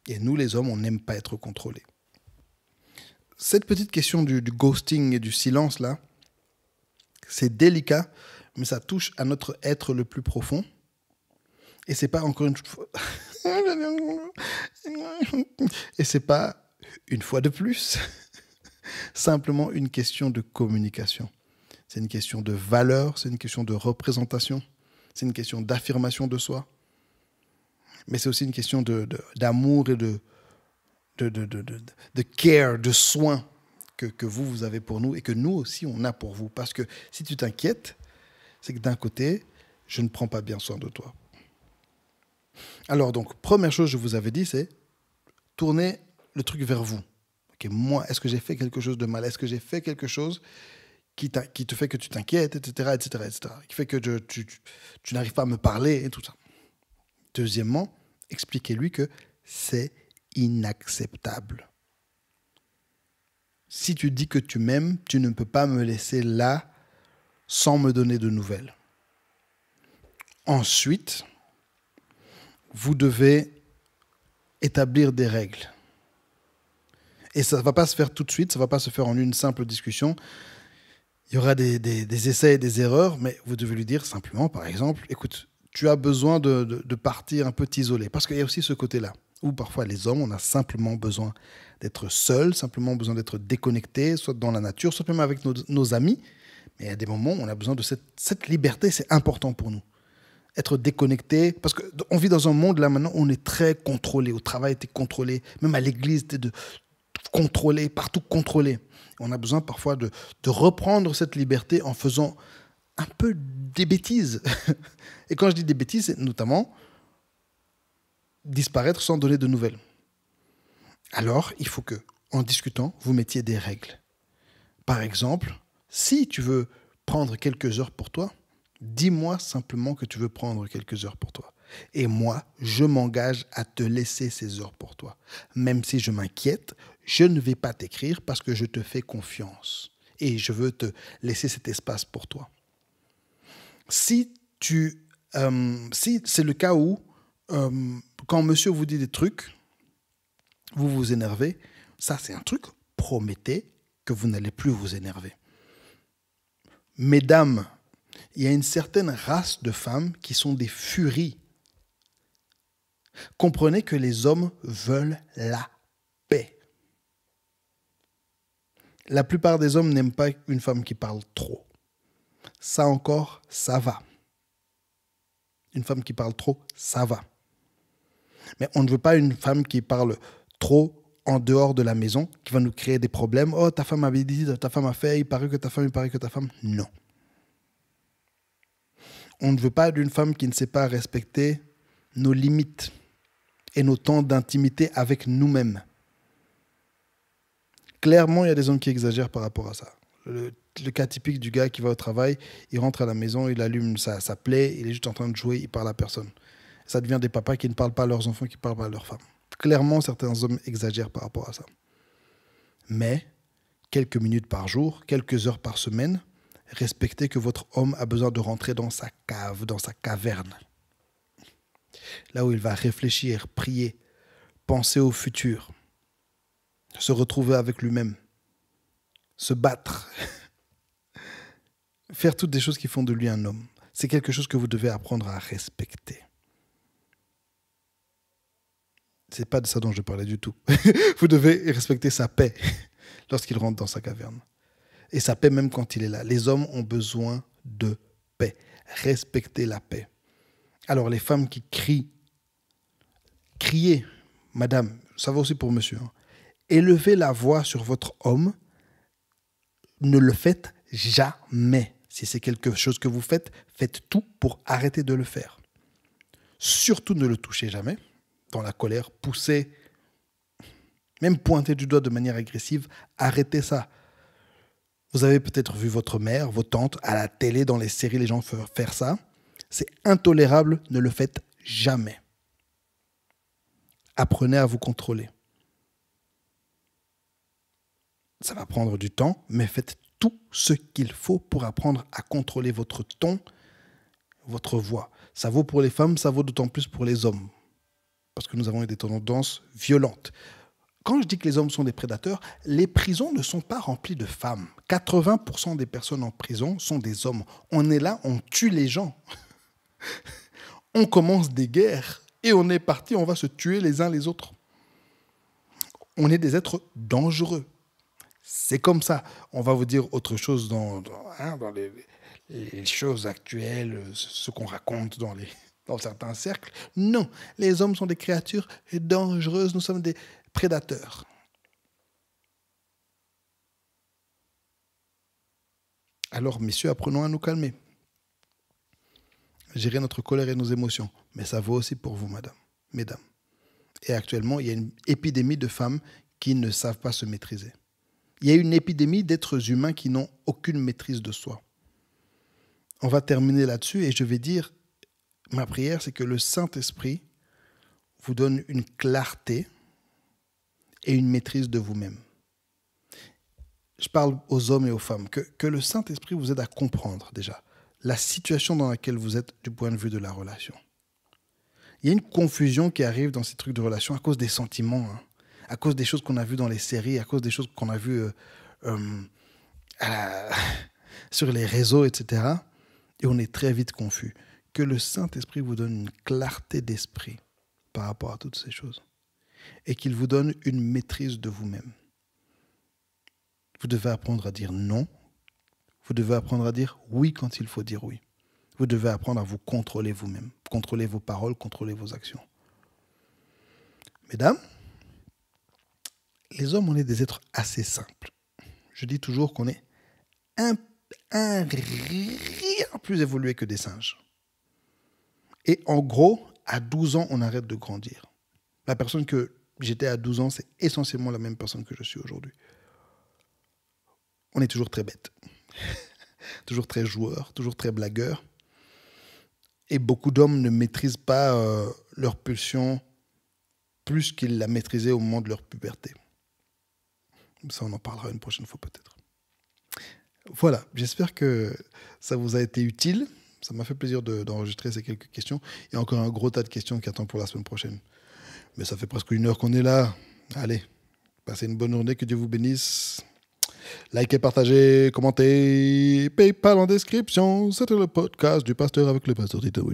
S1: Et nous, les hommes, on n'aime pas être contrôlés. Cette petite question du ghosting et du silence, là, c'est délicat, mais ça touche à notre être le plus profond. Et c'est pas encore une fois. Et c'est pas une fois de plus. Simplement une question de communication. C'est une question de valeur, c'est une question de représentation, c'est une question d'affirmation de soi. Mais c'est aussi une question d'amour de, de, et de, de, de, care, de soin que, que vous, vous avez pour nous et que nous aussi, on a pour vous. Parce que si tu t'inquiètes, c'est que d'un côté, je ne prends pas bien soin de toi. Alors, donc, première chose, je vous avais dit, c'est tourner le truc vers vous. moi, est-ce que j'ai fait quelque chose de mal Est-ce que j'ai fait quelque chose qui, te fait que tu t'inquiètes, etc., etc., etc., qui fait que tu, tu n'arrives pas à me parler et tout ça Deuxièmement, expliquez-lui que c'est inacceptable. Si tu dis que tu m'aimes, tu ne peux pas me laisser là sans me donner de nouvelles. Ensuite, vous devez établir des règles. Et ça ne va pas se faire tout de suite, ça ne va pas se faire en une simple discussion. Il y aura des, essais et des erreurs, mais vous devez lui dire simplement, par exemple, écoute, tu as besoin de, partir un peu isolé, parce qu'il y a aussi ce côté-là, où parfois les hommes, on a simplement besoin d'être seul, simplement besoin d'être déconnecté, soit dans la nature, soit même avec nos, amis. Mais il y a des moments où on a besoin de cette liberté, c'est important pour nous être déconnecté. Parce qu'on vit dans un monde, là, maintenant, on est très contrôlé. Au travail, était contrôlé. Même à l'église, tu de, contrôlé, partout contrôlé. On a besoin parfois de, de reprendre cette liberté en faisant un peu des bêtises. Et quand je dis des bêtises, c'est notamment disparaître sans donner de nouvelles. Alors, il faut que, en discutant, vous mettiez des règles. Par exemple, si tu veux prendre quelques heures pour toi, Dis-moi simplement que tu veux prendre quelques heures pour toi. Et moi, je m'engage à te laisser ces heures pour toi. Même si je m'inquiète, je ne vais pas t'écrire parce que je te fais confiance. Et je veux te laisser cet espace pour toi. Si tu... Euh, si c'est le cas où, euh, quand monsieur vous dit des trucs, vous vous énervez, ça c'est un truc, promettez que vous n'allez plus vous énerver. Mesdames, il y a une certaine race de femmes qui sont des furies. Comprenez que les hommes veulent la paix. La plupart des hommes n'aiment pas une femme qui parle trop. Ça encore, ça va. Une femme qui parle trop, ça va. Mais on ne veut pas une femme qui parle trop en dehors de la maison, qui va nous créer des problèmes. Oh, ta femme a dit, ta femme a fait, il paraît que ta femme, il paraît que ta femme. Non on ne veut pas d'une femme qui ne sait pas respecter nos limites et nos temps d'intimité avec nous-mêmes. Clairement, il y a des hommes qui exagèrent par rapport à ça. Le, cas typique du gars qui va au travail, il rentre à la maison, il allume sa, plaie, il est juste en train de jouer, il parle à personne. Ça devient des papas qui ne parlent pas à leurs enfants, qui ne parlent pas à leurs femmes. Clairement, certains hommes exagèrent par rapport à ça. Mais quelques minutes par jour, quelques heures par semaine, respectez que votre homme a besoin de rentrer dans sa cave, dans sa caverne. Là où il va réfléchir, prier, penser au futur, se retrouver avec lui-même, se battre, faire toutes des choses qui font de lui un homme. C'est quelque chose que vous devez apprendre à respecter. Ce n'est pas de ça dont je parlais du tout. vous devez respecter sa paix lorsqu'il rentre dans sa caverne. Et sa paix même quand il est là. Les hommes ont besoin de paix. Respectez la paix. Alors les femmes qui crient, criez, madame, ça va aussi pour monsieur, hein. élevez la voix sur votre homme, ne le faites jamais. Si c'est quelque chose que vous faites, faites tout pour arrêter de le faire. Surtout ne le touchez jamais. Dans la colère, poussez, même pointez du doigt de manière agressive, arrêtez ça. Vous avez peut-être vu votre mère, vos tantes, à la télé, dans les séries, les gens faire ça. C'est intolérable, ne le faites jamais. Apprenez à vous contrôler. Ça va prendre du temps, mais faites tout ce qu'il faut pour apprendre à contrôler votre ton, votre voix. Ça vaut pour les femmes, ça vaut d'autant plus pour les hommes. Parce que nous avons des tendances violentes quand je dis que les hommes sont des prédateurs, les prisons ne sont pas remplies de femmes. 80% des personnes en prison sont des hommes. On est là, on tue les gens. on commence des guerres et on est parti, on va se tuer les uns les autres. On est des êtres dangereux. C'est comme ça. On va vous dire autre chose dans, hein, les, choses actuelles, ce qu'on raconte dans, les, dans certains cercles. Non, les hommes sont des créatures dangereuses. Nous sommes des, alors, messieurs, apprenons à nous calmer. Gérer notre colère et nos émotions. Mais ça vaut aussi pour vous, madame, mesdames. Et actuellement, il y a une épidémie de femmes qui ne savent pas se maîtriser. Il y a une épidémie d'êtres humains qui n'ont aucune maîtrise de soi. On va terminer là-dessus et je vais dire, ma prière, c'est que le Saint-Esprit vous donne une clarté et une maîtrise de vous-même. Je parle aux hommes et aux femmes, que, le Saint-Esprit vous aide à comprendre déjà la situation dans laquelle vous êtes du point de vue de la relation. Il y a une confusion qui arrive dans ces trucs de relation à cause des sentiments, hein. à cause des choses qu'on a vues dans les séries, à cause des choses qu'on a vues euh, euh, sur les réseaux, etc. Et on est très vite confus. Que le Saint-Esprit vous donne une clarté d'esprit par rapport à toutes ces choses et qu'il vous donne une maîtrise de vous-même. Vous devez apprendre à dire non. Vous devez apprendre à dire oui quand il faut dire oui. Vous devez apprendre à vous contrôler vous-même, contrôler vos paroles, contrôler vos actions. Mesdames, les hommes, on est des êtres assez simples. Je dis toujours qu'on est un, rien plus évolué que des singes. Et en gros, à 12 ans, on arrête de grandir. La personne que j'étais à 12 ans, c'est essentiellement la même personne que je suis aujourd'hui. On est toujours très bête, toujours très joueur, toujours très blagueur. Et beaucoup d'hommes ne maîtrisent pas euh, leur pulsion plus qu'ils la maîtrisaient au moment de leur puberté. Ça, on en parlera une prochaine fois peut-être. Voilà, j'espère que ça vous a été utile. Ça m'a fait plaisir d'enregistrer ces quelques questions. Il y a encore un gros tas de questions qui attendent pour la semaine prochaine. Mais ça fait presque une heure qu'on est là. Allez, passez une bonne journée, que Dieu vous bénisse. Likez, partagez, commentez. PayPal en description. C'était le podcast du pasteur avec le pasteur Tito